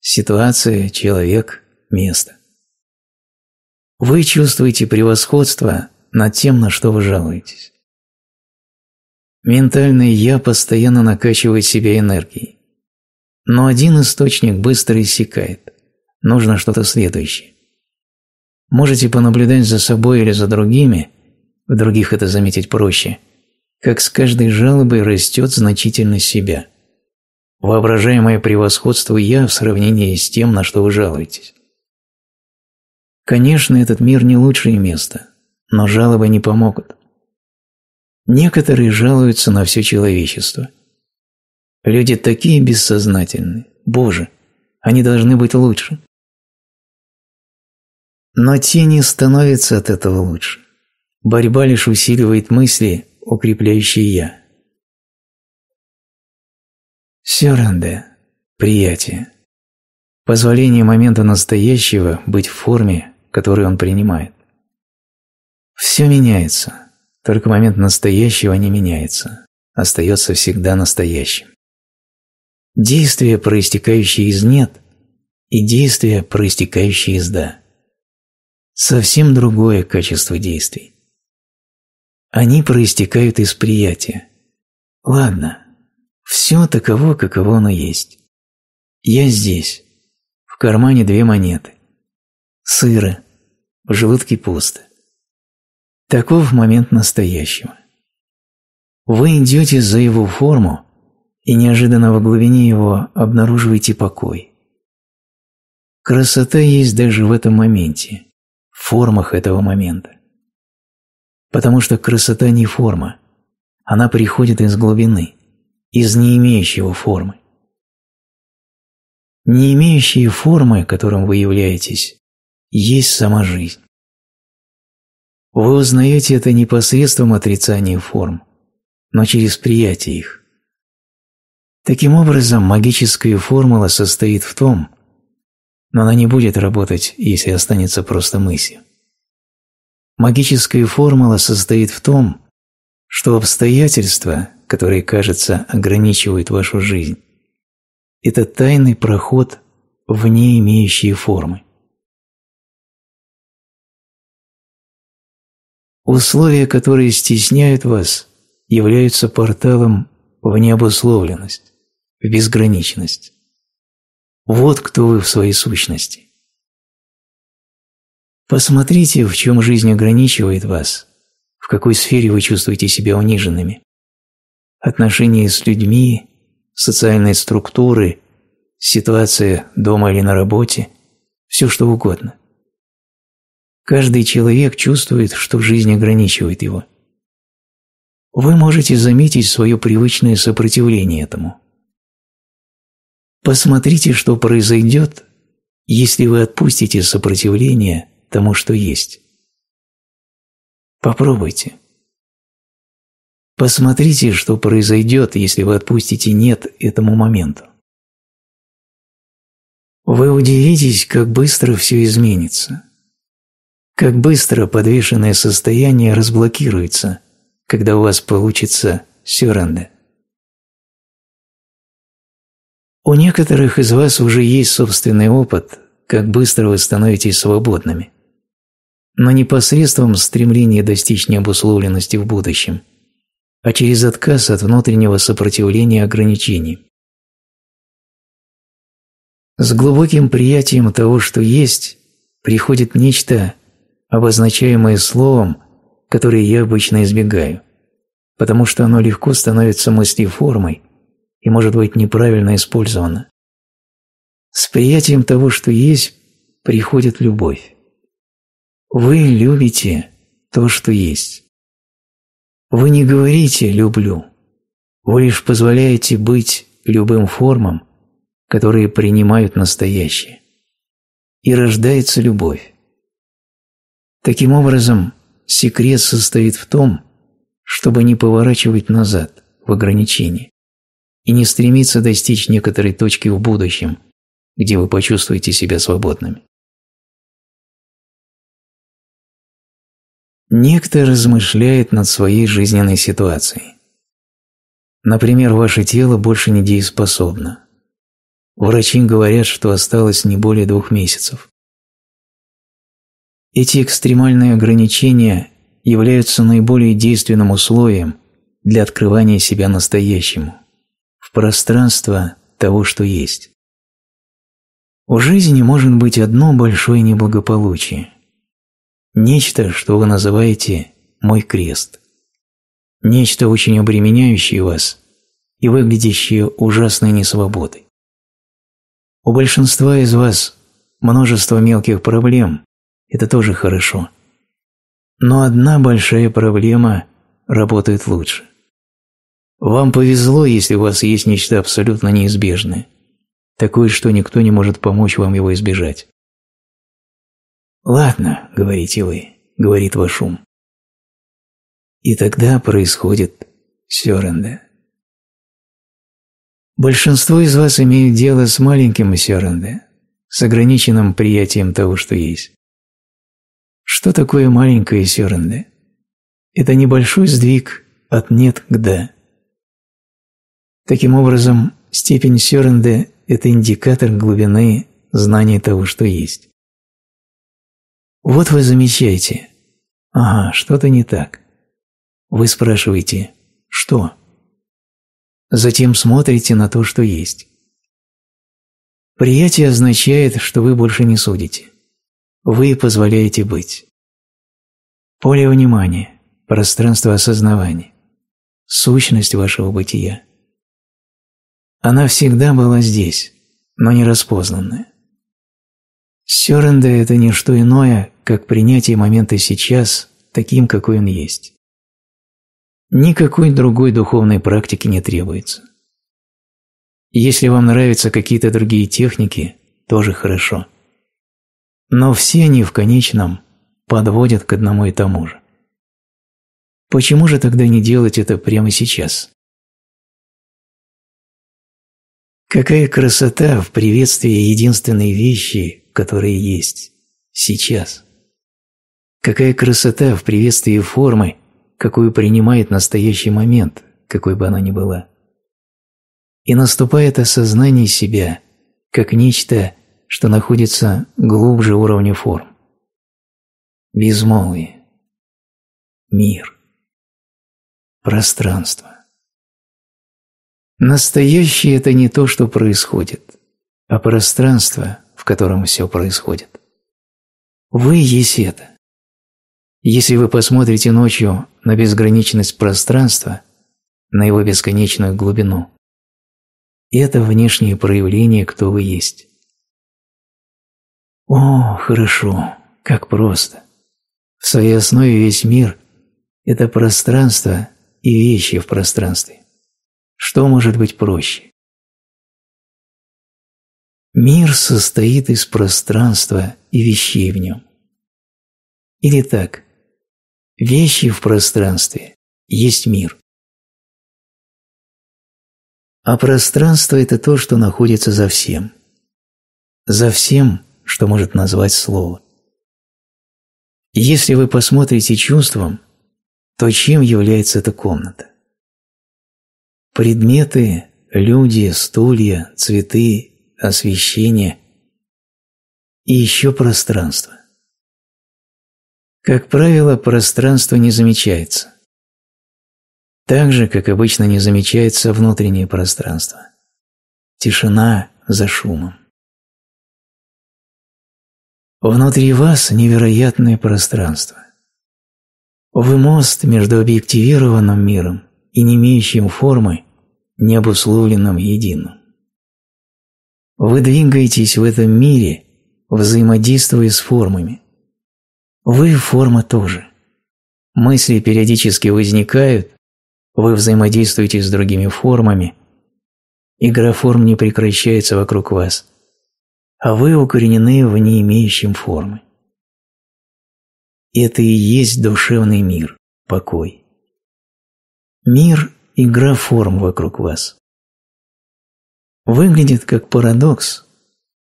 Ситуация, человек, место. Вы чувствуете превосходство над тем, на что вы жалуетесь. Ментальное «я» постоянно накачивает себя энергией. Но один источник быстро иссякает. Нужно что-то следующее. Можете понаблюдать за собой или за другими, в других это заметить проще – как с каждой жалобой растет значительность себя. Воображаемое превосходство «я» в сравнении с тем, на что вы жалуетесь. Конечно, этот мир не лучшее место, но жалобы не помогут. Некоторые жалуются на все человечество. Люди такие бессознательные. Боже, они должны быть лучше. Но те не становятся от этого лучше. Борьба лишь усиливает мысли, укрепляющее «я». Сёранде – приятие. Позволение момента настоящего быть в форме, которую он принимает. Все меняется, только момент настоящего не меняется, остается всегда настоящим. Действие, проистекающее из «нет», и действие, проистекающее из «да». Совсем другое качество действий. Они проистекают из приятия. Ладно, все таково, каково оно есть. Я здесь. В кармане две монеты. Сыро. В желудке пусто. Таков момент настоящего. Вы идете за его форму и неожиданно во глубине его обнаруживаете покой. Красота есть даже в этом моменте, в формах этого момента потому что красота не форма. Она приходит из глубины, из не имеющего формы. Не имеющие формы, которым вы являетесь, есть сама жизнь. Вы узнаете это не посредством отрицания форм, но через приятие их. Таким образом, магическая формула состоит в том, но она не будет работать, если останется просто мыслью Магическая формула состоит в том, что обстоятельства, которые, кажется, ограничивают вашу жизнь, это тайный проход в не имеющие формы. Условия, которые стесняют вас, являются порталом в необусловленность, в безграничность. Вот кто вы в своей сущности. Посмотрите, в чем жизнь ограничивает вас, в какой сфере вы чувствуете себя униженными. Отношения с людьми, социальные структуры, ситуация дома или на работе, все что угодно. Каждый человек чувствует, что жизнь ограничивает его. Вы можете заметить свое привычное сопротивление этому. Посмотрите, что произойдет, если вы отпустите сопротивление – тому, что есть. Попробуйте. Посмотрите, что произойдет, если вы отпустите «нет» этому моменту. Вы удивитесь, как быстро все изменится. Как быстро подвешенное состояние разблокируется, когда у вас получится сюренде. У некоторых из вас уже есть собственный опыт, как быстро вы становитесь свободными но не посредством стремления достичь необусловленности в будущем, а через отказ от внутреннего сопротивления ограничений. С глубоким приятием того, что есть, приходит нечто, обозначаемое словом, которое я обычно избегаю, потому что оно легко становится мысли формой и может быть неправильно использовано. С приятием того, что есть, приходит любовь. Вы любите то, что есть. Вы не говорите «люблю». Вы лишь позволяете быть любым формам, которые принимают настоящее. И рождается любовь. Таким образом, секрет состоит в том, чтобы не поворачивать назад в ограничении и не стремиться достичь некоторой точки в будущем, где вы почувствуете себя свободными. Некто размышляет над своей жизненной ситуацией. Например, ваше тело больше не дееспособно. Врачи говорят, что осталось не более двух месяцев. Эти экстремальные ограничения являются наиболее действенным условием для открывания себя настоящему, в пространство того, что есть. У жизни может быть одно большое неблагополучие, Нечто, что вы называете «мой крест». Нечто, очень обременяющее вас и выглядящее ужасной несвободой. У большинства из вас множество мелких проблем, это тоже хорошо. Но одна большая проблема работает лучше. Вам повезло, если у вас есть нечто абсолютно неизбежное, такое, что никто не может помочь вам его избежать. «Ладно», – говорите вы, – говорит ваш ум. И тогда происходит сёренда. Большинство из вас имеют дело с маленьким сёренда, с ограниченным приятием того, что есть. Что такое маленькое сёренда? Это небольшой сдвиг от «нет» к «да». Таким образом, степень сёренда – это индикатор глубины знания того, что есть. Вот вы замечаете. Ага, что-то не так. Вы спрашиваете «Что?». Затем смотрите на то, что есть. Приятие означает, что вы больше не судите. Вы позволяете быть. Поле внимания, пространство осознавания, сущность вашего бытия. Она всегда была здесь, но не распознанная. Сёренда – это не что иное, как принятие момента сейчас таким, какой он есть. Никакой другой духовной практики не требуется. Если вам нравятся какие-то другие техники, тоже хорошо. Но все они в конечном подводят к одному и тому же. Почему же тогда не делать это прямо сейчас? Какая красота в приветствии единственной вещи, которые есть, сейчас. Какая красота в приветствии формы, какую принимает настоящий момент, какой бы она ни была. И наступает осознание себя, как нечто, что находится глубже уровня форм. Безмолвие. Мир. Пространство. Настоящее – это не то, что происходит, а пространство – в котором все происходит. Вы есть это. Если вы посмотрите ночью на безграничность пространства, на его бесконечную глубину, это внешнее проявление, кто вы есть. О, хорошо, как просто. В своей основе весь мир – это пространство и вещи в пространстве. Что может быть проще? Мир состоит из пространства и вещей в нем. Или так, вещи в пространстве есть мир. А пространство – это то, что находится за всем. За всем, что может назвать слово. если вы посмотрите чувством, то чем является эта комната? Предметы, люди, стулья, цветы освещение и еще пространство. Как правило, пространство не замечается. Так же, как обычно, не замечается внутреннее пространство. Тишина за шумом. Внутри вас невероятное пространство. Вы мост между объективированным миром и не имеющим формы, необусловленным единым. Вы двигаетесь в этом мире, взаимодействуя с формами. Вы – форма тоже. Мысли периодически возникают, вы взаимодействуете с другими формами, игра форм не прекращается вокруг вас, а вы укоренены в не имеющем формы. Это и есть душевный мир, покой. Мир – игра форм вокруг вас выглядит как парадокс,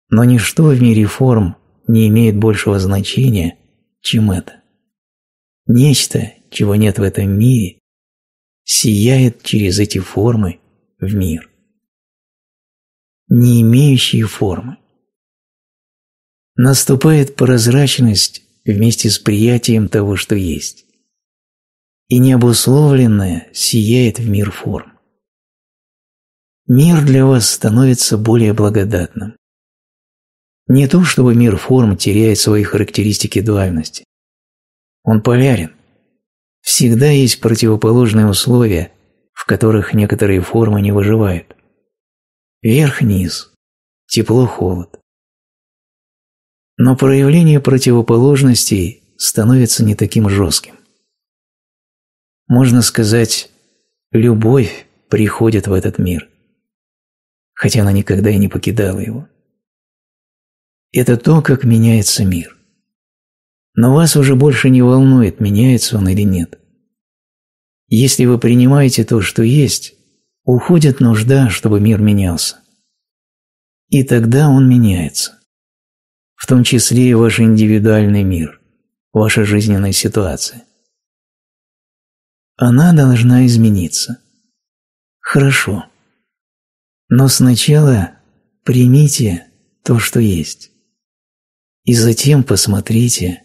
но ничто в мире форм не имеет большего значения, чем это. Нечто, чего нет в этом мире, сияет через эти формы в мир. Не имеющие формы. Наступает прозрачность вместе с приятием того, что есть, и необусловленное сияет в мир форм мир для вас становится более благодатным. Не то, чтобы мир форм теряет свои характеристики дуальности. Он полярен. Всегда есть противоположные условия, в которых некоторые формы не выживают. Верх-низ, тепло-холод. Но проявление противоположностей становится не таким жестким. Можно сказать, любовь приходит в этот мир хотя она никогда и не покидала его. Это то, как меняется мир. Но вас уже больше не волнует, меняется он или нет. Если вы принимаете то, что есть, уходит нужда, чтобы мир менялся. И тогда он меняется. В том числе и ваш индивидуальный мир, ваша жизненная ситуация. Она должна измениться. Хорошо. Но сначала примите то, что есть, и затем посмотрите,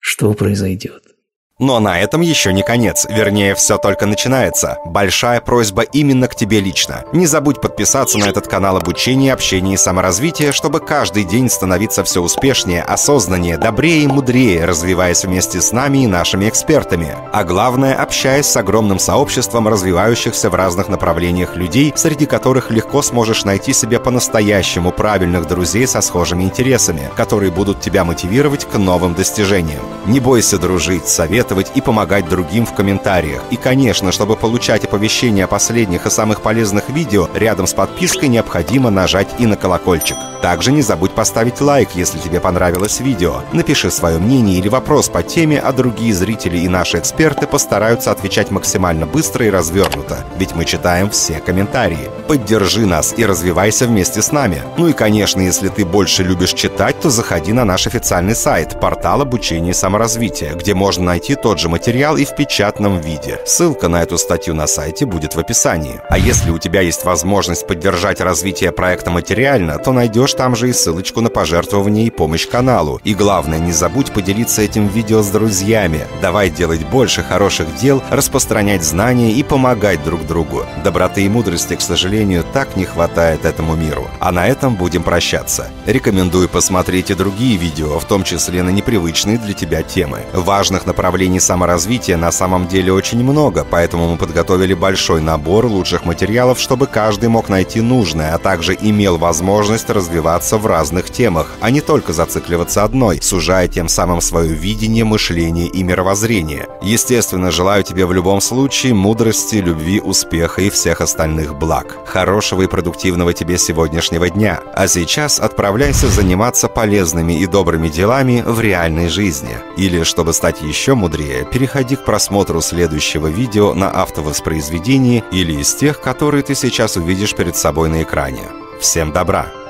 что произойдет. Но на этом еще не конец, вернее, все только начинается. Большая просьба именно к тебе лично. Не забудь подписаться на этот канал обучения, общения и саморазвития, чтобы каждый день становиться все успешнее, осознаннее, добрее и мудрее, развиваясь вместе с нами и нашими экспертами. А главное, общаясь с огромным сообществом развивающихся в разных направлениях людей, среди которых легко сможешь найти себе по-настоящему правильных друзей со схожими интересами, которые будут тебя мотивировать к новым достижениям. Не бойся дружить, совет советовать и помогать другим в комментариях. И, конечно, чтобы получать оповещения о последних и самых полезных видео, рядом с подпиской необходимо нажать и на колокольчик. Также не забудь поставить лайк, если тебе понравилось видео. Напиши свое мнение или вопрос по теме, а другие зрители и наши эксперты постараются отвечать максимально быстро и развернуто, ведь мы читаем все комментарии. Поддержи нас и развивайся вместе с нами. Ну и, конечно, если ты больше любишь читать, то заходи на наш официальный сайт, портал обучения и саморазвития, где можно найти практически тот же материал и в печатном виде. Ссылка на эту статью на сайте будет в описании. А если у тебя есть возможность поддержать развитие проекта материально, то найдешь там же и ссылочку на пожертвование и помощь каналу. И главное, не забудь поделиться этим видео с друзьями. Давай делать больше хороших дел, распространять знания и помогать друг другу. Доброты и мудрости, к сожалению, так не хватает этому миру. А на этом будем прощаться. Рекомендую посмотреть и другие видео, в том числе на непривычные для тебя темы. Важных направлений направлений саморазвития на самом деле очень много, поэтому мы подготовили большой набор лучших материалов, чтобы каждый мог найти нужное, а также имел возможность развиваться в разных темах, а не только зацикливаться одной, сужая тем самым свое видение, мышление и мировоззрение. Естественно, желаю тебе в любом случае мудрости, любви, успеха и всех остальных благ. Хорошего и продуктивного тебе сегодняшнего дня. А сейчас отправляйся заниматься полезными и добрыми делами в реальной жизни. Или, чтобы стать еще мудрее, мудрее, переходи к просмотру следующего видео на автовоспроизведении или из тех, которые ты сейчас увидишь перед собой на экране. Всем добра!